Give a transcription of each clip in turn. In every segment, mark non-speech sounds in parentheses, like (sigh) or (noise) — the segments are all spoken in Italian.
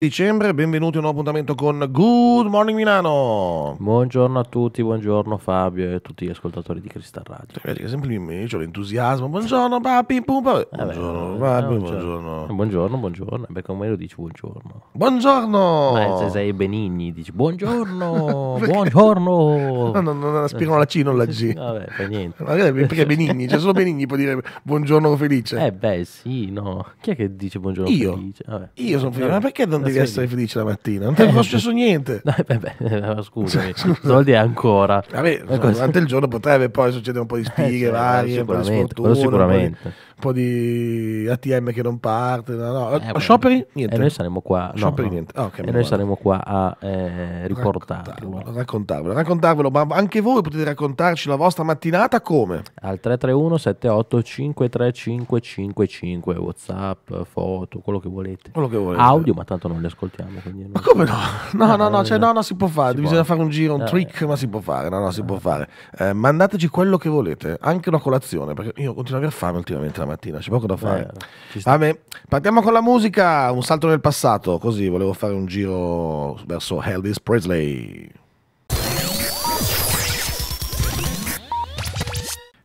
dicembre, benvenuti a un nuovo appuntamento con Good Morning Milano. Buongiorno a tutti, buongiorno Fabio e a tutti gli ascoltatori di Cristal Radio. Cioè, vedi che sempre mi c'ho l'entusiasmo. Buongiorno papi, pumpa. Eh buongiorno, eh papi, buongiorno. Cioè, buongiorno. Buongiorno, buongiorno. Beh, come lo dici buongiorno? Buongiorno! Beh, se sei benigni dici buongiorno, (laughs) buongiorno. No, no, non aspirano la C, non la G. (laughs) Vabbè, fa niente. perché benigni, c'è cioè solo benigni può dire buongiorno felice. Eh beh, sì, no. Chi è che dice buongiorno Io. felice? Vabbè. Io sono felice, ma perché non devi essere felice la mattina. Non (laughs) ti è successo niente. No, beh, beh, (laughs) scusami, Scusa. soldi ancora. Vabbè, eh, durante il giorno potrebbe poi succedere un po' di spighe eh, varie, un po' di sfortuna. Sicuramente un po' di ATM che non parte, no, no. Eh, beh, ah, scioperi? Niente. E noi saremo qua, scioperi, no. Niente. Ah, okay, e noi saremo qua a eh, riportarlo. Raccontarvelo, raccontarvelo, raccontarvelo, ma anche voi potete raccontarci la vostra mattinata come? Al 331 78 53555 Whatsapp, foto, quello che volete. Quello che volete. Audio, ma tanto non li ascoltiamo. Non ma come no? No, no, no, cioè, no, no, si può fare, si bisogna può. fare un giro, un eh, trick, ma si può fare, no, no, si può fare. Eh, mandateci quello che volete, anche una colazione, perché io continuo a aver fame ultimamente la mattina, c'è poco da fare. Vabbè, partiamo con la musica, un salto nel passato, così volevo fare un giro verso Elvis Presley.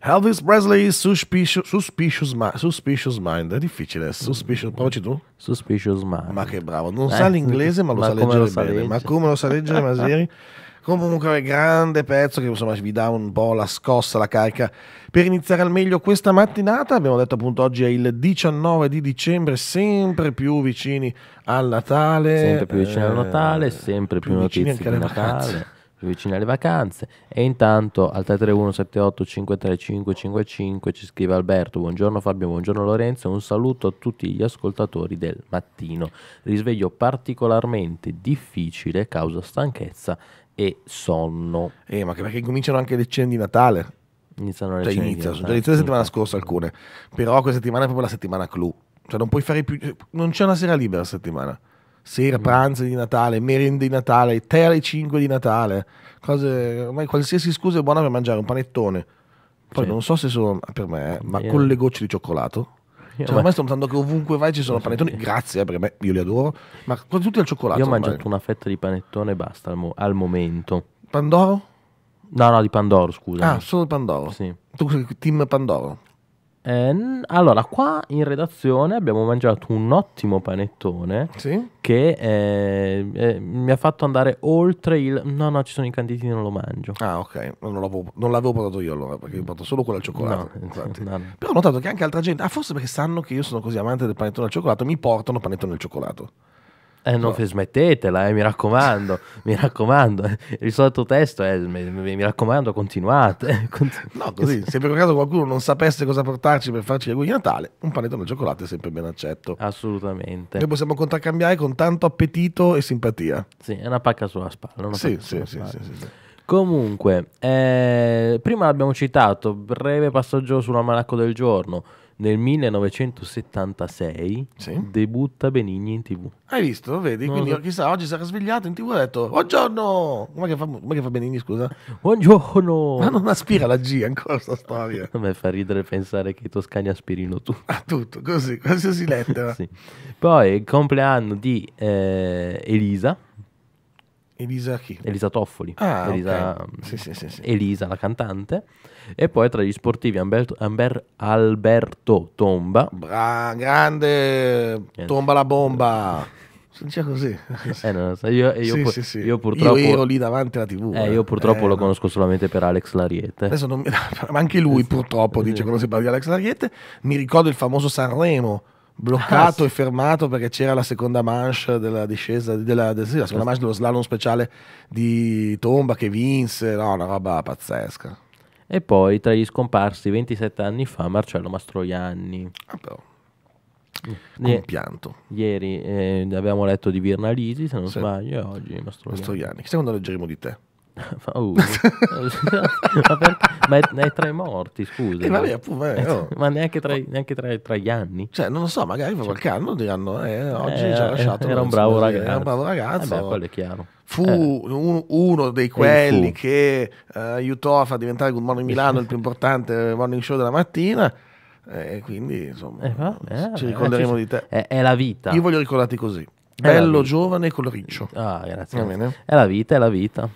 Elvis Presley, Suspicious, suspicious, suspicious Mind. È difficile. Suspicious, provaci tu. Suspicious Mind. Ma che bravo. Non eh, sa l'inglese, ma lo ma sa leggere lo sa bene. Legge. Ma come lo sa leggere, Masieri? (laughs) Comunque, grande pezzo che insomma vi dà un po' la scossa, la carica per iniziare al meglio questa mattinata. Abbiamo detto appunto oggi è il 19 di dicembre, sempre più vicini al Natale. Sempre più vicini eh, al Natale, sempre più, più notizie anche di Vacanze. Più vicini alle vacanze. E intanto al 331-78-535-55 ci scrive Alberto, buongiorno Fabio, buongiorno Lorenzo, un saluto a tutti gli ascoltatori del mattino. Risveglio particolarmente difficile causa stanchezza e sonno. Eh, ma che, perché cominciano anche le cene di Natale. Iniziano le cioè, cene inizia, di Natale. Cioè, inizia la settimana scorsa alcune, però questa settimana è proprio la settimana clou. Cioè non puoi fare più... Non c'è una sera libera la settimana. Sera, mm. pranzo di Natale, merende di Natale, tè alle 5 di Natale. Cose... Ormai qualsiasi scusa è buona per mangiare un panettone. Poi sì. non so se sono per me, eh, ma Io... con le gocce di cioccolato cioè, ormai sto notando che ovunque vai ci sono panettoni, grazie, eh, perché beh, io li adoro, ma tutti al cioccolato. Io ho ormai. mangiato una fetta di panettone e basta al, mo- al momento. Pandoro? No, no, di Pandoro, scusa. Ah, solo Pandoro. Sì. Tu team Pandoro. Eh, allora, qua in redazione abbiamo mangiato un ottimo panettone sì? che eh, eh, mi ha fatto andare oltre il... No, no, ci sono i canditi, non lo mangio. Ah, ok, non l'avevo, non l'avevo portato io allora, perché io porto solo quello al cioccolato. No, (laughs) no, no. Però ho notato che anche altra gente, ah, forse perché sanno che io sono così amante del panettone al cioccolato, mi portano panettone al cioccolato. Eh, non no. smettetela, eh, mi raccomando, mi raccomando. Il sottotesto è, eh, mi, mi, raccomando, continuate. (laughs) no, così, se per caso qualcuno non sapesse cosa portarci per farci gli auguri di Natale, un panettone al cioccolato è sempre ben accetto. Assolutamente. Noi possiamo contraccambiare con tanto appetito e simpatia. Sì, è una pacca sulla spalla. Sì, sì, sulla sì, spalla. sì, sì, sì. Comunque, eh, prima l'abbiamo citato, breve passaggio sull'amanacco del giorno nel 1976 sì. debutta Benigni in tv. Hai visto? Vedi? Quindi no. chissà, oggi si era svegliato in tv e ha detto Buongiorno! Come che, fa, come che fa Benigni, scusa? Buongiorno! Ma non aspira la G ancora sta storia. (laughs) A me fa ridere pensare che i toscani aspirino tu. A ah, tutto, così, qualsiasi lettera. (laughs) sì. Poi il compleanno di eh, Elisa. Elisa chi? Elisa Toffoli. Ah, Elisa, okay. sì, sì, sì, Elisa la cantante. E poi tra gli sportivi Amberto, Amber, Alberto Tomba. Bra, grande, eh. tomba la bomba. Si dice così. Eh, no, io, io, sì, pu- sì, sì. io, purtroppo. Io ero lì davanti alla TV. Eh, io eh. purtroppo eh, lo conosco solamente per Alex Lariette. Mi... (laughs) Ma anche lui, purtroppo, dice quando si parla di Alex Lariette. Mi ricordo il famoso Sanremo bloccato ah, e fermato perché c'era la seconda manche della discesa della, della, sì, la seconda manche dello slalom speciale di Tomba che vinse no, una roba pazzesca e poi tra gli scomparsi 27 anni fa Marcello Mastroianni. Ah, però. Compianto. Ieri eh, abbiamo letto di Virna Lisi, se non se... sbaglio, oggi Mastroianni. Mastroianni. Chissà quando leggeremo di te oh, (laughs) ma, perché, ma, è, è, tra i morti, scusa. Eh, ma, eh, oh. ma neanche, tra, neanche tra, tra, gli anni. Cioè, non lo so, magari per qualche anno diranno, eh, oggi eh, ci ha eh, lasciato. Era un bravo ragazzo. era un bravo ragazzo. Eh beh, quello è chiaro. Fu un, uno dei quelli che uh, aiutò a far diventare Good Morning Milano il più importante morning show della mattina. E quindi, insomma, ci ricorderemo ci, di te. È, è la vita. Io voglio ricordarti così. Bello, giovane e coloriccio. Ah, grazie. Va bene. È la vita, è la vita.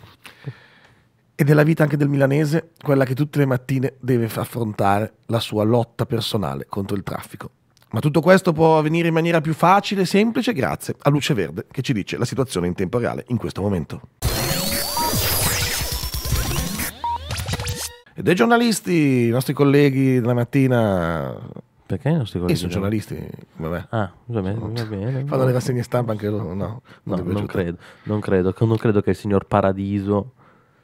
Ed è la vita anche del milanese, quella che tutte le mattine deve affrontare la sua lotta personale contro il traffico. Ma tutto questo può avvenire in maniera più facile e semplice grazie a Luce Verde che ci dice la situazione in tempo reale in questo momento. E dei giornalisti, i nostri colleghi della mattina perché non si E sono giornalisti, vabbè. Ah, va bene, va bene. Fanno le rassegne stampa anche loro, no. Non, no, non credo, non credo, non credo che il signor Paradiso,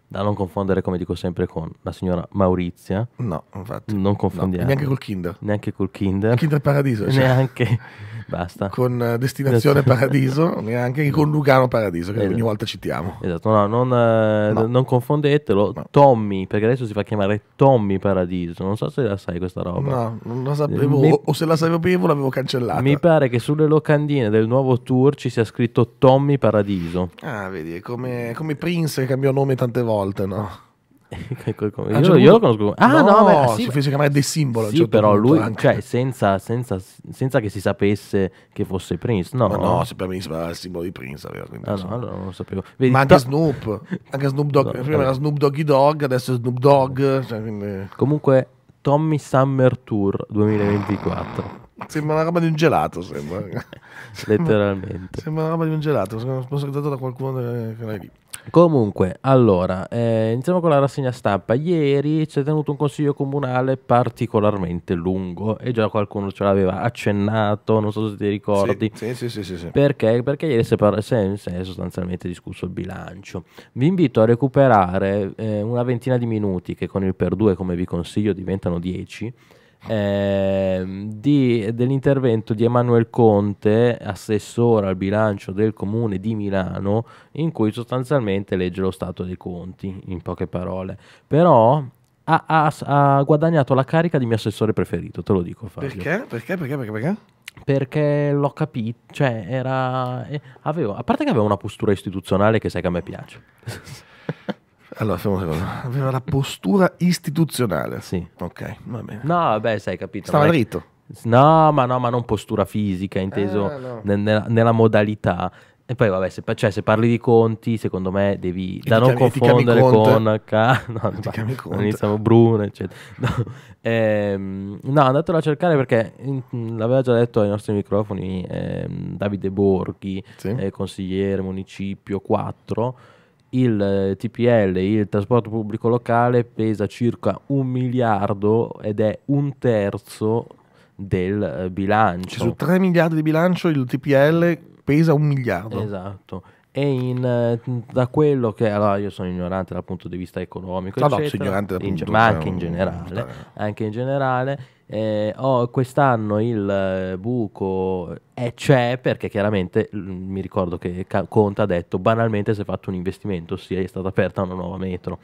da non confondere come dico sempre con la signora Maurizia. No, infatti. Non confondiamo. No, neanche col Kinder. Neanche col Kinder. Kinder Paradiso. Cioè. Neanche. Basta. Con eh, Destinazione esatto. Paradiso, (laughs) neanche con Lugano Paradiso, che esatto. ogni volta citiamo. Esatto, no, non, eh, no. non confondetelo. No. Tommy, perché adesso si fa chiamare Tommy Paradiso. Non so se la sai questa roba. No, non la sapevo, Mi... o se la sapevo l'avevo cancellata. Mi pare che sulle locandine del nuovo tour ci sia scritto Tommy Paradiso. Ah, vedi, è come, come Prince che cambiò nome tante volte, no? (laughs) Ecco, ecco, io, certo io, lo conosco. Ah, no, no beh, sì, si fece chiamare The Symbol. Sì, certo però lui, anche. cioè, senza, senza, senza, che si sapesse che fosse Prince, no. Ma no, sapeva benissimo, era il simbolo di Prince. Aveva, quindi, ah, no, allora non lo sapevo. Vedi, Ma anche to- Snoop, (laughs) anche Snoop Dogg, prima era Snoop Doggy Dog, adesso è Snoop Dogg. Cioè, quindi... Comunque, Tommy Summer Tour 2024. Sembra una roba di un gelato, sembra. (laughs) Letteralmente. Sembra una roba di un gelato, sponsorizzato da qualcuno che lì. Comunque, allora, eh, iniziamo con la rassegna stampa. Ieri si è tenuto un consiglio comunale particolarmente lungo e già qualcuno ce l'aveva accennato, non so se ti ricordi. Sì, sì, sì, sì, sì. Perché? Perché ieri si è, par- si è, sostanzialmente discusso il bilancio. Vi invito a recuperare eh, una ventina di minuti che con il per due, come vi consiglio, diventano dieci eh, di, dell'intervento di Emanuele Conte, assessore al bilancio del comune di Milano, in cui sostanzialmente legge lo stato dei conti, in poche parole. Però ha, ha, ha guadagnato la carica di mio assessore preferito, te lo dico Fabio. Perché? Perché? Perché? Perché? Perché? Perché l'ho capito, cioè era... Eh, avevo, a parte che aveva una postura istituzionale che sai che a me piace. (laughs) Allora, fermo un secondo. Aveva la postura istituzionale. Sì. Ok, va bene. No, beh, sai, capito. Stava dritto. No, ma no, ma non postura fisica, inteso eh, no. nella, nella modalità. E poi vabbè, se, cioè, se, parli di conti, secondo me devi e da non chiami, confondere con (laughs) no, non iniziamo Bruno, eccetera. No, (laughs) ehm, no andatelo a cercare perché in, l'aveva già detto ai nostri microfoni ehm, Davide Borghi, sì. eh, consigliere municipio 4 il eh, TPL, il trasporto pubblico locale, pesa circa un miliardo ed è un terzo del eh, bilancio. Cioè, su 3 miliardi di bilancio il TPL pesa un miliardo. Esatto. E in, eh, da quello che allora io sono ignorante dal punto di vista economico, ah, no, eccetera, no, ignorante in, ma anche in generale, anche in generale, eh, oh, quest'anno il eh, buco è, eh, c'è perché chiaramente mi ricordo che Conte ha detto banalmente si è fatto un investimento, ossia è stata aperta una nuova metro.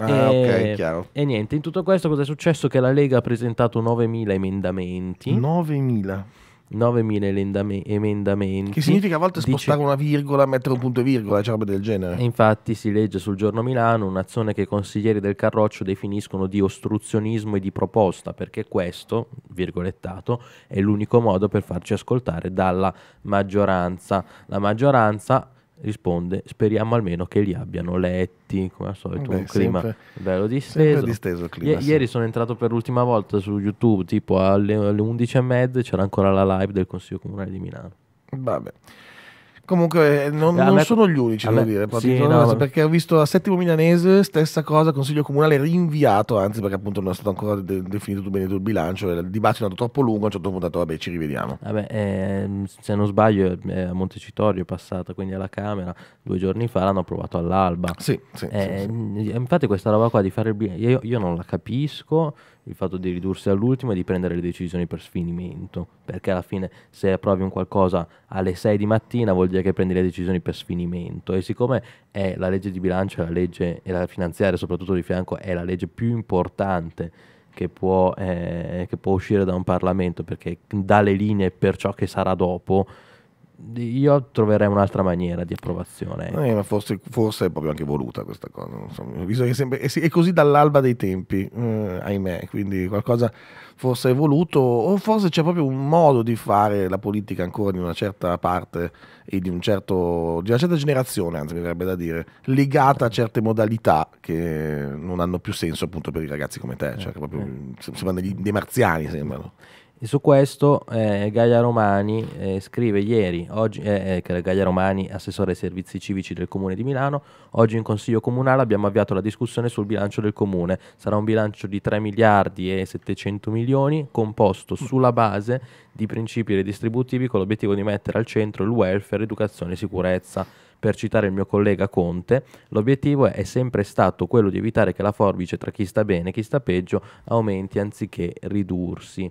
Ah, e, eh, okay, e, niente, in tutto questo cosa è successo? Che la Lega ha presentato 9.000 emendamenti. 9.000? 9.000 emendamenti. Che significa a volte spostare dice... una virgola, mettere un punto e virgola, cioè roba del genere. infatti si legge sul giorno Milano un'azione che i consiglieri del Carroccio definiscono di ostruzionismo e di proposta, perché questo, virgolettato, è l'unico modo per farci ascoltare dalla maggioranza. La maggioranza risponde speriamo almeno che li abbiano letti come al solito Beh, un clima sempre, bello disteso, disteso clima, I- sì. ieri sono entrato per l'ultima volta su youtube tipo alle, 11 e mezza c'era ancora la live del consiglio comunale di Milano vabbè Comunque eh, non, eh, non me... sono gli unici, devo dire, sì, cioè, no, perché ho visto a Settimo milanese, stessa cosa, Consiglio Comunale rinviato, anzi perché appunto non è stato ancora de- definito bene il bilancio, il dibattito è andato troppo lungo, a un certo punto detto vabbè ci rivediamo. Vabbè, eh, se non sbaglio è a Montecitorio è passata, quindi alla Camera, due giorni fa l'hanno approvato all'alba. Sì, sì, eh, sì, sì. Infatti questa roba qua di fare il bilancio, io, io non la capisco, il fatto di ridursi all'ultimo e di prendere le decisioni per sfinimento, perché alla fine se approvi un qualcosa alle 6 di mattina vuol dire che prendi le decisioni per sfinimento e siccome è la legge di bilancio la legge, e la finanziaria soprattutto di fianco è la legge più importante che può, eh, che può uscire da un Parlamento perché dà le linee per ciò che sarà dopo, io troverei un'altra maniera di approvazione. Eh, ma forse, forse, è proprio anche voluta questa cosa, insomma, visto sempre, è così dall'alba dei tempi, eh, ahimè, quindi qualcosa forse è voluto o forse c'è proprio un modo di fare la politica ancora di una certa parte e di, un certo, di una certa generazione, anzi mi verrebbe da dire, legata a certe modalità che non hanno più senso appunto per i ragazzi come te, cioè che proprio, eh. sembrano dei marziani, sembrano. E su questo eh, Gaia Romani eh, scrive ieri, oggi, eh, eh Gaia Romani, assessore ai servizi civici del Comune di Milano, oggi in Consiglio Comunale abbiamo avviato la discussione sul bilancio del Comune. Sarà un bilancio di 3 miliardi e 700 milioni composto mm. sulla base di principi redistributivi con l'obiettivo di mettere al centro il welfare, educazione e sicurezza per citare il mio collega Conte, l'obiettivo è sempre stato quello di evitare che la forbice tra chi sta bene e chi sta peggio aumenti anziché ridursi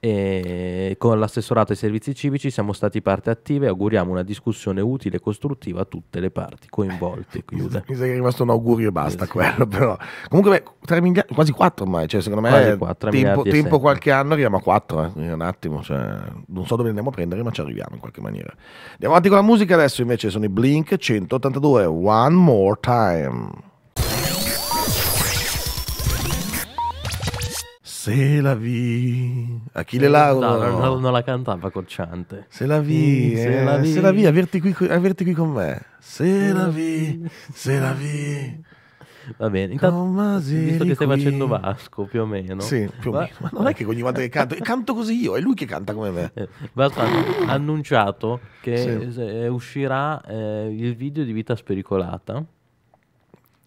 e con l'assessorato ai servizi civici siamo stati parte attiva e auguriamo una discussione utile e costruttiva a tutte le parti coinvolte. Eh, mi sa che è rimasto un augurio e basta sì, quello, però. Comunque, beh, miliardi, quasi 4 ormai, cioè, secondo me, 4, tempo, tempo qualche anno arriviamo a 4, eh, un attimo, cioè, non so dove andiamo a prendere, ma ci arriviamo in qualche maniera. Andiamo avanti con la musica adesso, invece sono i Blink 182, One More Time. Se la vi, Achille Lauro. No, no, no, non la cantava Cocciante. Se la vi, mm, se, eh, la vi. se la vi, avverti qui, avverti qui con me. Se la vi, se la vi. Va bene, intanto, visto che stai facendo Vasco più o meno. Sì, più o va... meno. Ma non è che ogni volta che canto, canto così io, è lui che canta come me. Eh, Vasco ha annunciato che sì. Eh, uscirà eh, il video di Vita Spericolata.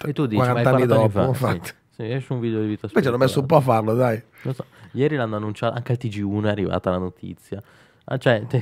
E tu dici, 40 ma anni dopo, infatti. Sì esce un video di vita Poi ci hanno messo un po' a farlo, dai. So. Ieri l'hanno annunciato, anche al TG1 è arrivata la notizia. Ah, cioè, (laughs) te,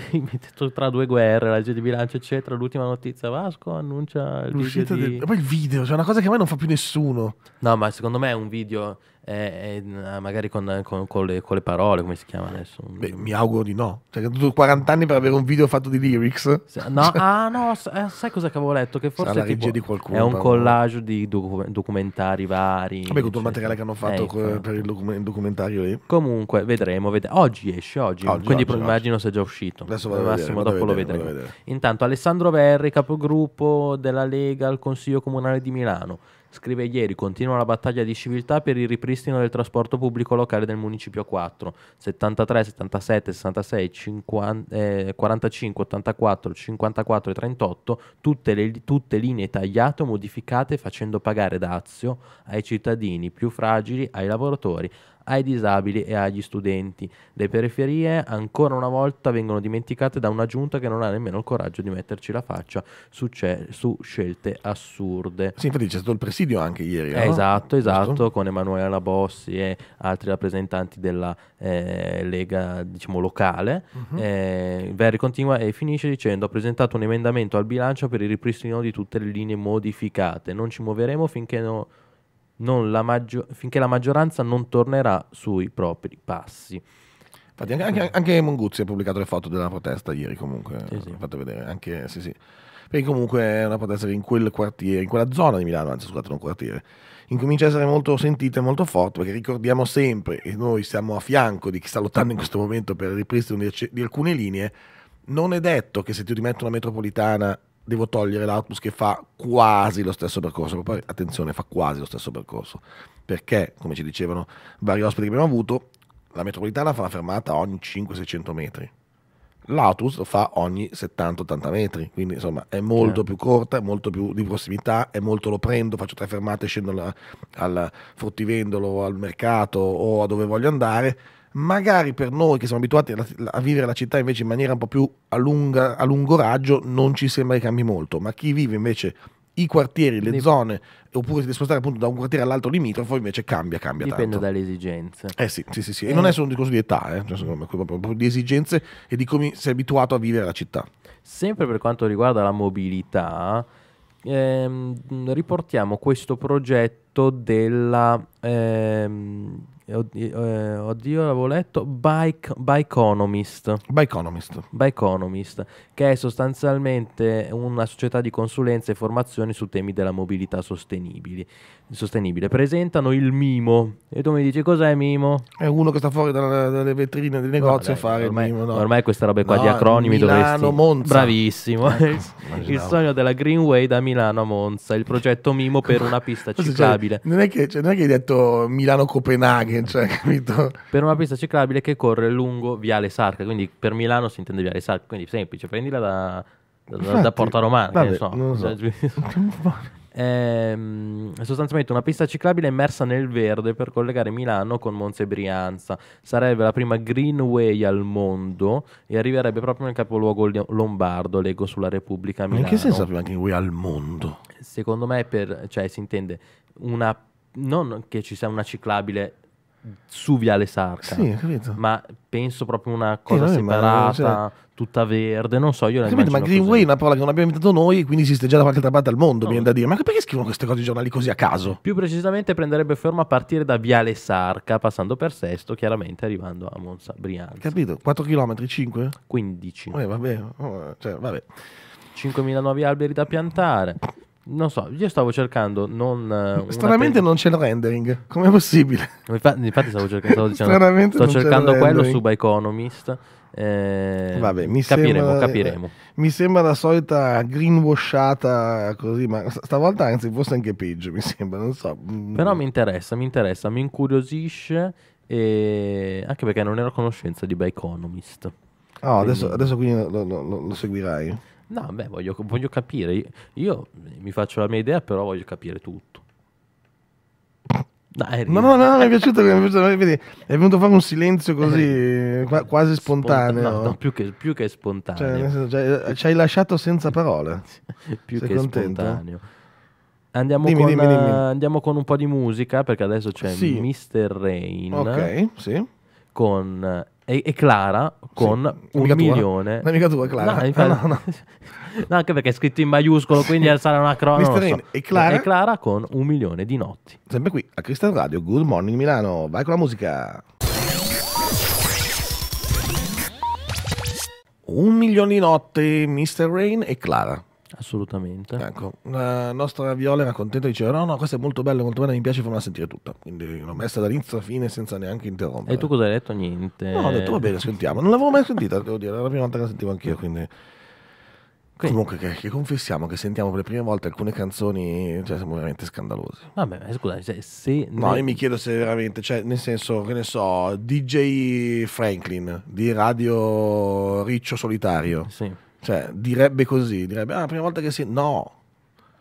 tra due guerre, la legge di bilancio, eccetera, l'ultima notizia, Vasco annuncia il L'uscita video di... del... Poi il video, cioè una cosa che a me non fa più nessuno. No, ma secondo me è un video eh, eh, magari con, con, con, le, con, le, parole, come si chiama adesso? Beh, mi auguro di no. Cioè, tu 40 anni per avere un video fatto di lyrics. No, cioè. ah, no, eh, sai cosa avevo letto? Che forse tipo, qualcuno, è un collage di documentari vari. Vabbè, tutto il materiale che hanno fatto eh, per il, documentario lì. Comunque, vedremo. Ved- oggi esce, oggi. oggi quindi oggi, immagino oggi. sia già uscito. Adesso vado Massimo, vedere, dopo vedere, lo vedremo. Intanto, Alessandro Verri, capogruppo della Lega al Consiglio Comunale di Milano. Scrive ieri, continua la battaglia di civiltà per il ripristino del trasporto pubblico locale del Municipio 4. 73, 77, 66, 50, eh, 45, 84, 54 e 38, tutte, le, tutte linee tagliate o modificate facendo pagare dazio ai cittadini più fragili, ai lavoratori, ai disabili e agli studenti. Le periferie ancora una volta vengono dimenticate da una giunta che non ha nemmeno il coraggio di metterci la faccia su, ce- su scelte assurde. Sì, infatti c'è stato il presidio anche ieri. Eh, no? Esatto, esatto, Questo? con Emanuela Bossi e altri rappresentanti della eh, Lega diciamo, locale. Uh-huh. Eh, Verri continua e finisce dicendo ho presentato un emendamento al bilancio per il ripristino di tutte le linee modificate. Non ci muoveremo finché non la maggio- finché la maggioranza non tornerà sui propri passi. Infatti anche, anche, anche, Monguzzi ha pubblicato le foto della protesta ieri comunque, sì, sì. fate vedere, anche, sì, sì. perché comunque è una protesta che in quel quartiere, in quella zona di Milano, anzi scusate, non quartiere, incomincia a essere molto sentita e molto forte, perché ricordiamo sempre e noi siamo a fianco di chi sta lottando in questo momento per il ripristino di, di alcune linee, non è detto che se ti metto una metropolitana devo togliere l'autobus che fa quasi lo stesso percorso, poi attenzione, fa quasi lo stesso percorso, perché, come ci dicevano vari ospiti che abbiamo avuto, la metropolitana fa una fermata ogni 500-600 metri, l'autobus lo fa ogni 70-80 metri, quindi insomma è molto yeah. Certo. più corta, è molto più di prossimità, è molto lo prendo, faccio tre fermate, scendo al, al fruttivendolo, al mercato o a dove voglio andare magari per noi che siamo abituati a, a, vivere la città invece in maniera un po' più a, lunga, a lungo raggio non ci sembra che cambi molto, ma chi vive invece i quartieri, le Dip- zone, oppure si deve spostare appunto da un quartiere all'altro limitrofo, invece cambia, cambia Dipende tanto. dalle esigenze. Eh sì, sì, sì, sì. E eh. non è solo un discorso di età, eh. cioè, me, proprio di esigenze e di come sei abituato a vivere la città. Sempre per quanto riguarda la mobilità, ehm, riportiamo questo progetto letto della... Ehm, eh, oddio, l'avevo letto, by, by, Economist. by, Economist. By Economist. che è sostanzialmente una società di consulenza e formazione su temi della mobilità sostenibile. Presentano il Mimo. E tu mi dici cos'è Mimo? È uno che sta fuori dalle, dalle vetrine del negozio no, dai, a fare ormai, il Mimo. No. Ormai questa roba qua no, di acronimi Milano, dovresti... Monza. Bravissimo. Ecco, (laughs) il sogno della Greenway da Milano a Monza, il progetto Mimo per una pista (laughs) cioè, ciclabile ciclabile. Non è che, cioè, non è che hai detto Milano-Copenaghen, cioè, (laughs) capito? Per una pista ciclabile che corre lungo Viale Sarca, quindi per Milano si intende Viale Sarca, quindi semplice, prendila da, da, Infatti, da Porta Romana, vabbè, so. non so. Cioè, (laughs) (laughs) è ehm, sostanzialmente una pista ciclabile immersa nel verde per collegare Milano con Monza e Brianza. Sarebbe la prima greenway al mondo e arriverebbe proprio nel capoluogo lombardo, leggo sulla Repubblica Milano. Ma in che senso la prima greenway al mondo? Secondo me per, cioè, si intende una, non che ci sia una ciclabile su Viale Sarca. Sì, ma penso proprio una eh, cosa eh, separata tutta verde, non so, io la Capite, Ma Greenway è una parola che non abbiamo inventato noi, quindi esiste già da qualche altra parte al mondo, no. viene da dire. Ma perché scrivono queste cose i giornali così a caso? Più precisamente prenderebbe forma a partire da Viale Sarca, passando per Sesto, chiaramente arrivando a Monza Brianza. Capito? 4 km, 5? 15. Eh, vabbè, oh, cioè, vabbè. 5.000 nuovi alberi da piantare. Non so, io stavo cercando non... Eh, Stranamente non c'è il rendering, com'è possibile? Infatti, infatti stavo cercando, stavo (laughs) dicendo, sto cercando quello su By Economist eh, Vabbè, mi capiremo, sembra, eh, capiremo. Mi sembra la solita greenwashata così, ma stavolta anzi forse anche peggio, mi sembra, non so. Mm. Però mi interessa, mi interessa, mi incuriosisce, e... anche perché non ero a conoscenza di Bioeconomist. Oh, ah, quindi... adesso, adesso quindi lo, lo, lo seguirai? No, beh, voglio, voglio capire. io mi faccio la mia idea, però voglio capire tutto. Dai, no, no, no, mi è piaciuto, mi è, piaciuto vedi, è venuto a fare un silenzio eh, così eh, quasi spontaneo. Sponta- no, no, più che, più che spontaneo. Cioè, cioè, eh, ci hai lasciato senza parole. (laughs) più Sei che contento? spontaneo. Andiamo, dimmi, con, dimmi, dimmi. andiamo, con, un po' di musica perché adesso c'è sì. Mr. Rain. Ok, sì. Con e, e Clara con sì, un milione. Tua. Tua, Clara. No, infatti, ah, (laughs) no, no. no, anche perché è scritto in maiuscolo, quindi sarà una cronaca. So. E, Clara... e Clara con un milione di notti. Sempre qui a Cristian Radio, Good Morning Milano. Vai con la musica. Un milione di notti, Mr. Rain e Clara. Assolutamente. Ecco, la nostra Viola era contenta e diceva: No, no, questa è molto bella, molto bella, mi piace farla sentire tutta. Quindi l'ho messa dall'inizio alla fine senza neanche interrompere. E tu cosa hai detto? Niente. No, ho detto va bene, sentiamo. Non l'avevo mai sentita, devo dire, era la prima volta che la sentivo anch'io, quindi. Quindi. Comunque, che, che, confessiamo che sentiamo per le prime volte alcune canzoni, cioè, siamo veramente scandalosi. Vabbè, scusa, se. se no, ne... io mi chiedo se veramente, cioè, nel senso, che ne so, DJ Franklin di Radio Riccio Solitario. Sì cioè, direbbe così, direbbe, ah, la prima volta che si... No.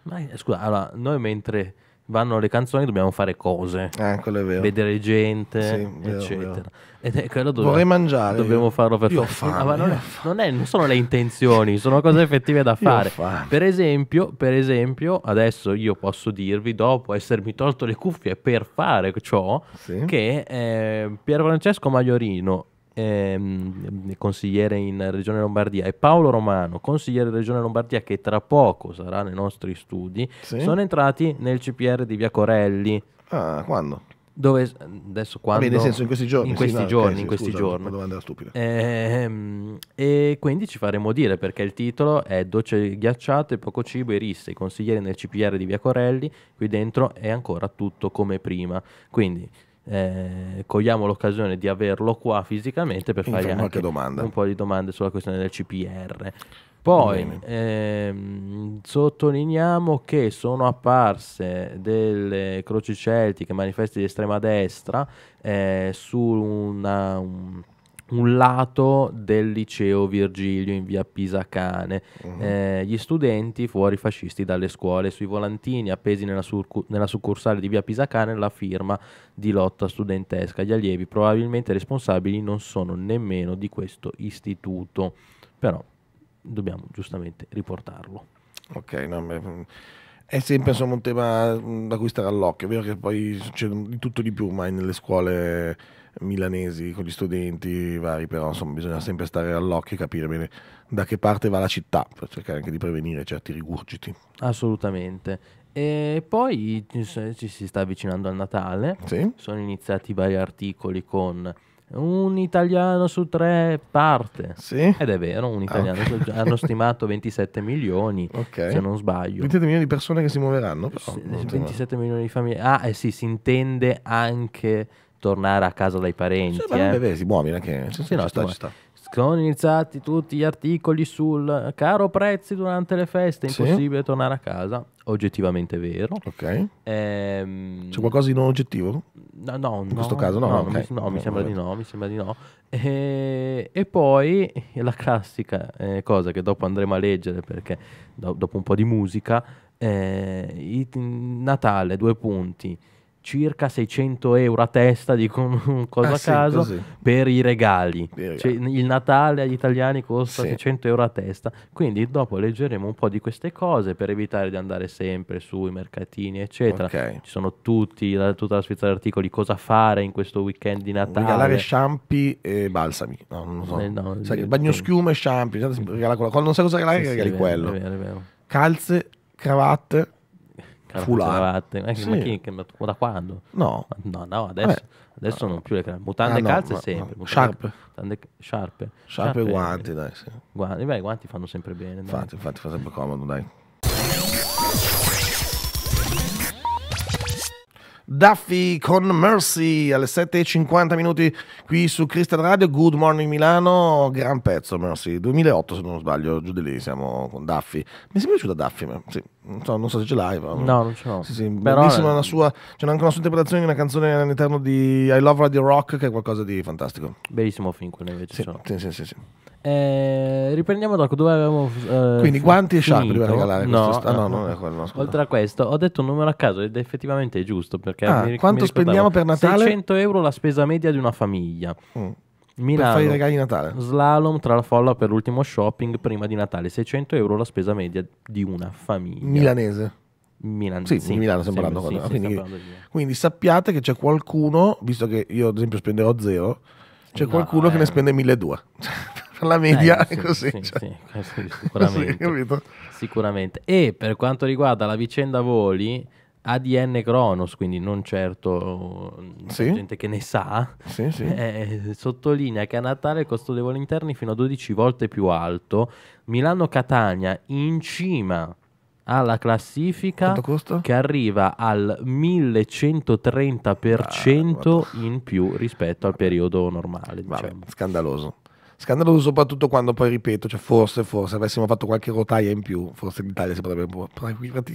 Ma, eh, scusa, allora, noi mentre vanno le canzoni dobbiamo fare cose. Ah, vedere gente, sì, eccetera. Vero. Ed è quello dove Vorrei mangiare. Dobbiamo io. farlo per io fame, ah, ma non, è, non, è, non, sono le intenzioni, sono cose effettive da fare. Per esempio, per esempio, adesso io posso dirvi, dopo essermi tolto le cuffie per fare ciò, sì. che eh, Pier Francesco Maiorino ehm, consigliere in Regione Lombardia, e Paolo Romano, consigliere di Regione Lombardia, che tra poco sarà nei nostri studi, sì. sono entrati nel CPR di Via Corelli. Ah, quando? dove adesso ah, quando Vabbè, nel senso in questi giorni in questi sì, no, giorni, okay, in questi scusa, giorni. domanda stupida e, ehm, e quindi ci faremo dire perché il titolo è docce ghiacciate poco cibo e risse i consiglieri nel CPR di Via Corelli qui dentro è ancora tutto come prima quindi eh, cogliamo l'occasione di averlo qua fisicamente per fare anche domanda. un po' di domande sulla questione del CPR. Poi ehm, sottolineiamo che sono apparse delle croci celtiche, manifesti di estrema destra, eh, su una... Un, un lato del liceo Virgilio in via Pisacane. Uh-huh. Eh, gli studenti fuori fascisti dalle scuole, sui volantini appesi nella, surcu- nella, succursale di via Pisacane la firma di lotta studentesca. Gli allievi probabilmente responsabili non sono nemmeno di questo istituto, però dobbiamo giustamente riportarlo. Ok, no, me... Mm, è sempre insomma, un tema mm, da cui stare all'occhio, è vero che poi succede di tutto di più ormai nelle scuole milanesi con gli studenti vari, però insomma bisogna sempre stare all'occhio e capire bene da che parte va la città per cercare anche di prevenire certi rigurgiti. Assolutamente. E poi ci si sta avvicinando al Natale, sì. sono iniziati vari articoli con un italiano su tre parte. Sì. Ed è vero, un italiano. Ah, okay. hanno stimato 27 milioni, (laughs) okay. se non sbaglio. 27 milioni di persone che si muoveranno? Però, S- 27 milioni di famiglie. Ah, eh sì, si intende anche tornare a casa dai parenti. Sì, eh. beh, si muovono anche. Sì, no, sta, sta. Sono iniziati tutti gli articoli sul caro prezzi durante le feste, è impossibile sì. tornare a casa, oggettivamente vero. Ok. Ehm... C'è qualcosa di non oggettivo? No, no in questo caso no. No, okay. mi, no mi, sembra di no, mi sembra di no. E, e poi la classica eh, cosa che dopo andremo a leggere perché do, dopo un po' di musica, eh, Natale, due punti circa 600 euro a testa, dico un cosa ah, a caso, sì, per i regali. Cioè, il Natale agli italiani costa sì. 600 euro a testa, quindi dopo leggeremo un po' di queste cose per evitare di andare sempre sui mercatini, eccetera. Okay. Ci sono tutti, la, tutta la Svizzera articoli, cosa fare in questo weekend di Natale. Regalare sciampi e balsami, no, non so. Eh, no, Sai, eh, bagno schiuma e sciampi, non sai cosa regalare, sì, regali quello. È vero, è vero. Calze, cravatte Fulano. Ma, sì. ma, chi, ma da quando? No. No, no, adesso, adesso no. non più le calze. Ah, mutande ah, no, calze ma, sempre. No. Sharp. Mutande, sharp. Sharp e guanti, dai. Sì. Guanti, beh, guanti fanno sempre bene. Dai. infatti fa sempre comodo, dai. Duffy con Mercy alle 7.50 minuti qui su Crystal Radio. Good Morning Milano, gran pezzo Mercy, 2008 se non sbaglio, giù di lì siamo con Duffy. Mi sembra piaciuta Duffy, ma sì. non, so, non so, se ce l'hai. Ma... No, non ce l'ho. Sì, sì, bellissima è... la sua, c'è anche una sua interpretazione di una canzone all'interno di I Love Radio Rock che è qualcosa di fantastico. Bellissimo film quello invece. Sì, sì, sì, sì, sì. Eh, riprendiamo dopo dove avevamo. Eh, Quindi, guanti e sciarpe devo regalare. No, st- ah, no, no, non è quello. Oltre a questo, ho detto un numero a caso ed effettivamente è giusto. Perché ah, mi, quanto mi spendiamo per Natale? 600 euro la spesa media di una famiglia. Mm. Milano, per fare i regali di Natale. Slalom tra la folla per l'ultimo shopping prima di Natale. 600 euro la spesa media di una famiglia. Milanese. Milan, sì, sì, Milano stiamo parlando. Sì, sì, quindi, quindi, sappiate che c'è qualcuno, visto che io ad esempio spenderò zero, c'è no, qualcuno che ne eh. spende 1200. (laughs) la media eh, sì, così, sì, cioè. sì, (laughs) sicuramente. così, sicuramente. E per quanto riguarda la vicenda voli, ADN Cronos, quindi non certo mm, gente che ne sa, eh, sottolinea che a Natale il costo dei voli interni fino a 12 volte più alto. Milano-Catania in cima alla classifica che arriva al 1130% ah, in più rispetto al periodo normale. Diciamo. Vabbè, scandaloso. Scandaloso soprattutto quando poi, ripeto, cioè forse, forse avessimo fatto qualche rotaia in più, forse l'Italia si potrebbe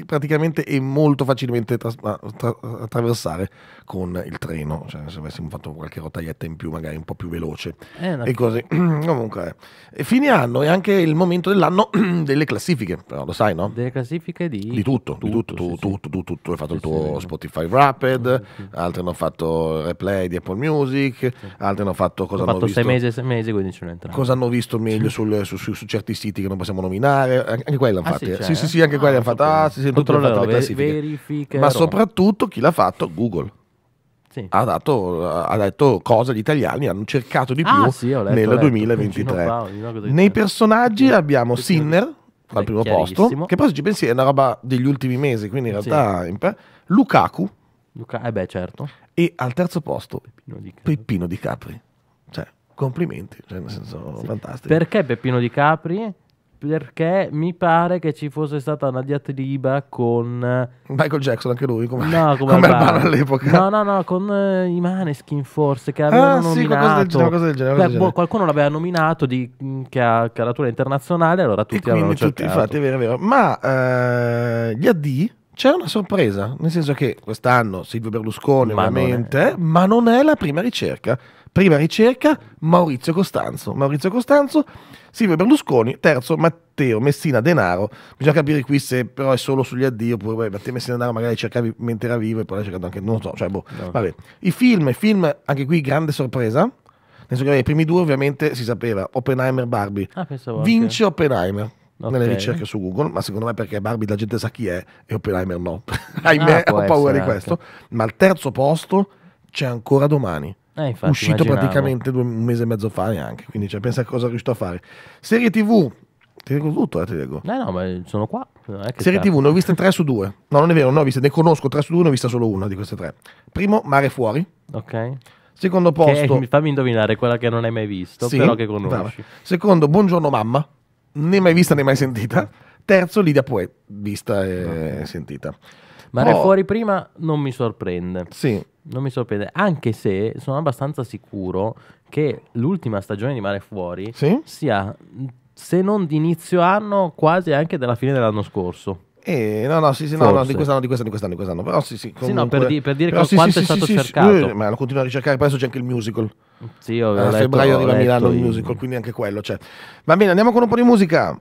praticamente e molto facilmente tra, tra, attraversare con il treno, cioè se avessimo fatto qualche rotaietta in più, magari un po' più veloce. Eh, e così, (clears throat) comunque, e eh, fine anno è anche il momento dell'anno (clears throat) delle classifiche, però lo sai, no? Delle classifiche di... Di tutto, tutto, di tutto, tu, sì, tutto, tu, tu, tu, hai fatto sì, il tuo sì, Spotify Rapid, altri hanno fatto replay di Apple Music, altri hanno fatto cosa hanno fatto? Visto? sei mesi, sei mesi, quindi ce n'è entrambi. Cosa hanno visto meglio sul, su, su, su, certi siti che non possiamo nominare? Anche quelli hanno ah, fatto. Eh. Cioè, sì, sì, sì, anche ah, quella hanno fatto. Ah, sì, sì, tutte le classifiche. Ma soprattutto chi l'ha fatto? Google. Sì. Ha, dato, ha, detto cosa gli italiani hanno cercato di ah, più ah, sì, letto, nel 2023. Paolo, Nei personaggi sì. abbiamo Sinner al primo posto, che poi se ci pensi è una roba degli ultimi mesi, quindi in realtà imp- Lukaku. Luca- eh beh, certo. E al terzo posto Peppino di Capri. Peppino di Capri complimenti, cioè nel senso sì. fantastico. Perché Peppino Di Capri? Perché mi pare che ci fosse stata una diatriba con eh, Michael Jackson, anche lui, come, no, (laughs) come, come all'epoca. No, no, no, con eh, i Maneskin forse che avevano ah, nominato. Sì, qualcosa del genere, qualcosa del boh, genere, Beh, qualcuno l'aveva nominato di, che ha caratura internazionale, allora tutti e avevano tutti, Infatti, è vero, è vero. Ma eh, gli AD c'è una sorpresa, nel senso che quest'anno Silvio Berlusconi ma ovviamente, non ma non è la prima ricerca. Prima ricerca Maurizio Costanzo. Maurizio Costanzo, Silvio Berlusconi, terzo Matteo Messina Denaro. Bisogna capire qui se però è solo sugli addio, oppure beh, Matteo Messina Denaro magari cercavi mentre era vivo e poi l'ha cercato anche, non lo so, cioè boh. No. Vabbè. I film, film, anche qui grande sorpresa. Nel senso che i primi due ovviamente si sapeva, Oppenheimer Barbie. Ah, pensavo Vince anche. Oppenheimer okay. nelle ricerche su Google, ma secondo me perché Barbie la gente sa chi è e Oppenheimer no. (laughs) Ah, Ahimè, ah, ho paura di questo. Anche. Ma al terzo posto c'è ancora domani. Eh, infatti, uscito immaginavo. praticamente due, un mese e mezzo fa neanche, quindi cioè, pensa a cosa è riuscito a fare. Serie TV, ti dico tutto, eh, ti dico. Eh no, ma sono qua. Serie TV ne ho viste tre su due. No, non è vero, ne, viste, ne conosco tre su due, ne ho vista solo una di queste tre. Primo, Mare Fuori. Ok. Secondo posto... Che, fammi indovinare, quella che non hai mai visto, sì, però che conosci. Brava. Secondo, Buongiorno Mamma né mai vista né mai sentita. Terzo, Lidia Poet, vista e no. sentita. Mare oh. fuori prima non mi sorprende. Sì. Non mi sorprende, anche se sono abbastanza sicuro che l'ultima stagione di Mare Fuori sì? sia, se non di inizio anno, quasi anche della fine dell'anno scorso. Eh, no, no, sì, sì, no, no, di quest'anno, di quest'anno, di quest'anno, di quest'anno. Però sì, sì, comunque... sì no, per, di, per dire però, sì, quanto sì, è stato cercato. Eh, ma lo continuo a ricercare, poi adesso c'è anche il musical. Sì, ovviamente. A febbraio arriva a Milano il musical, quindi anche quello c'è. Cioè. Va bene, andiamo con un po' di musica.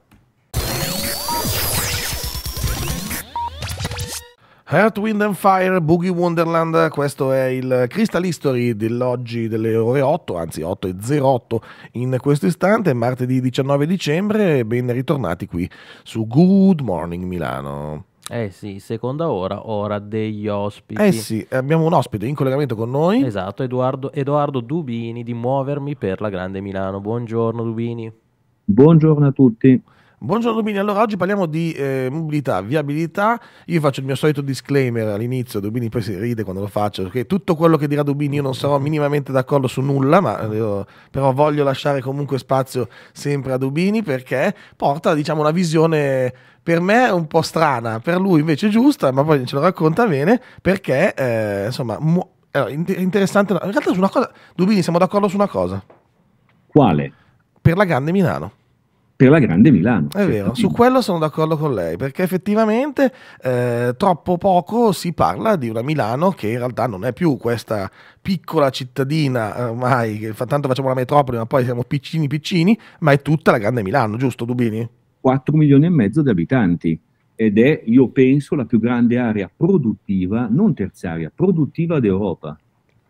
Earth, Wind and Fire, Boogie Wonderland, questo è il Crystal History dell'oggi delle ore 8, anzi 8 e 08 in questo istante, martedì 19 dicembre, ben ritornati qui su Good Morning Milano. Eh sì, seconda ora, ora degli ospiti. Eh sì, abbiamo un ospite in collegamento con noi. Esatto, Edoardo, Edoardo Dubini di Muovermi per la Grande Milano. Buongiorno Dubini. Buongiorno a tutti. Buongiorno Dubini, allora oggi parliamo di eh, mobilità, viabilità, io faccio il mio solito disclaimer all'inizio, Dubini poi si ride quando lo faccio, perché tutto quello che dirà Dubini io non sarò minimamente d'accordo su nulla, ma eh, io, però voglio lasciare comunque spazio sempre a Dubini perché porta diciamo una visione per me un po' strana, per lui invece giusta, ma poi ce lo racconta bene perché eh, insomma mu- allora, interessante, in realtà su una cosa, Dubini siamo d'accordo su una cosa. Quale? Per la grande Milano per la grande Milano. È vero, certo. su quello sono d'accordo con lei, perché effettivamente eh, troppo poco si parla di una Milano che in realtà non è più questa piccola cittadina eh, ormai, che tanto facciamo la metropoli, ma poi siamo piccini piccini, ma è tutta la grande Milano, giusto Dubini? 4 milioni e mezzo di abitanti ed è, io penso, la più grande area produttiva, non terziaria, produttiva d'Europa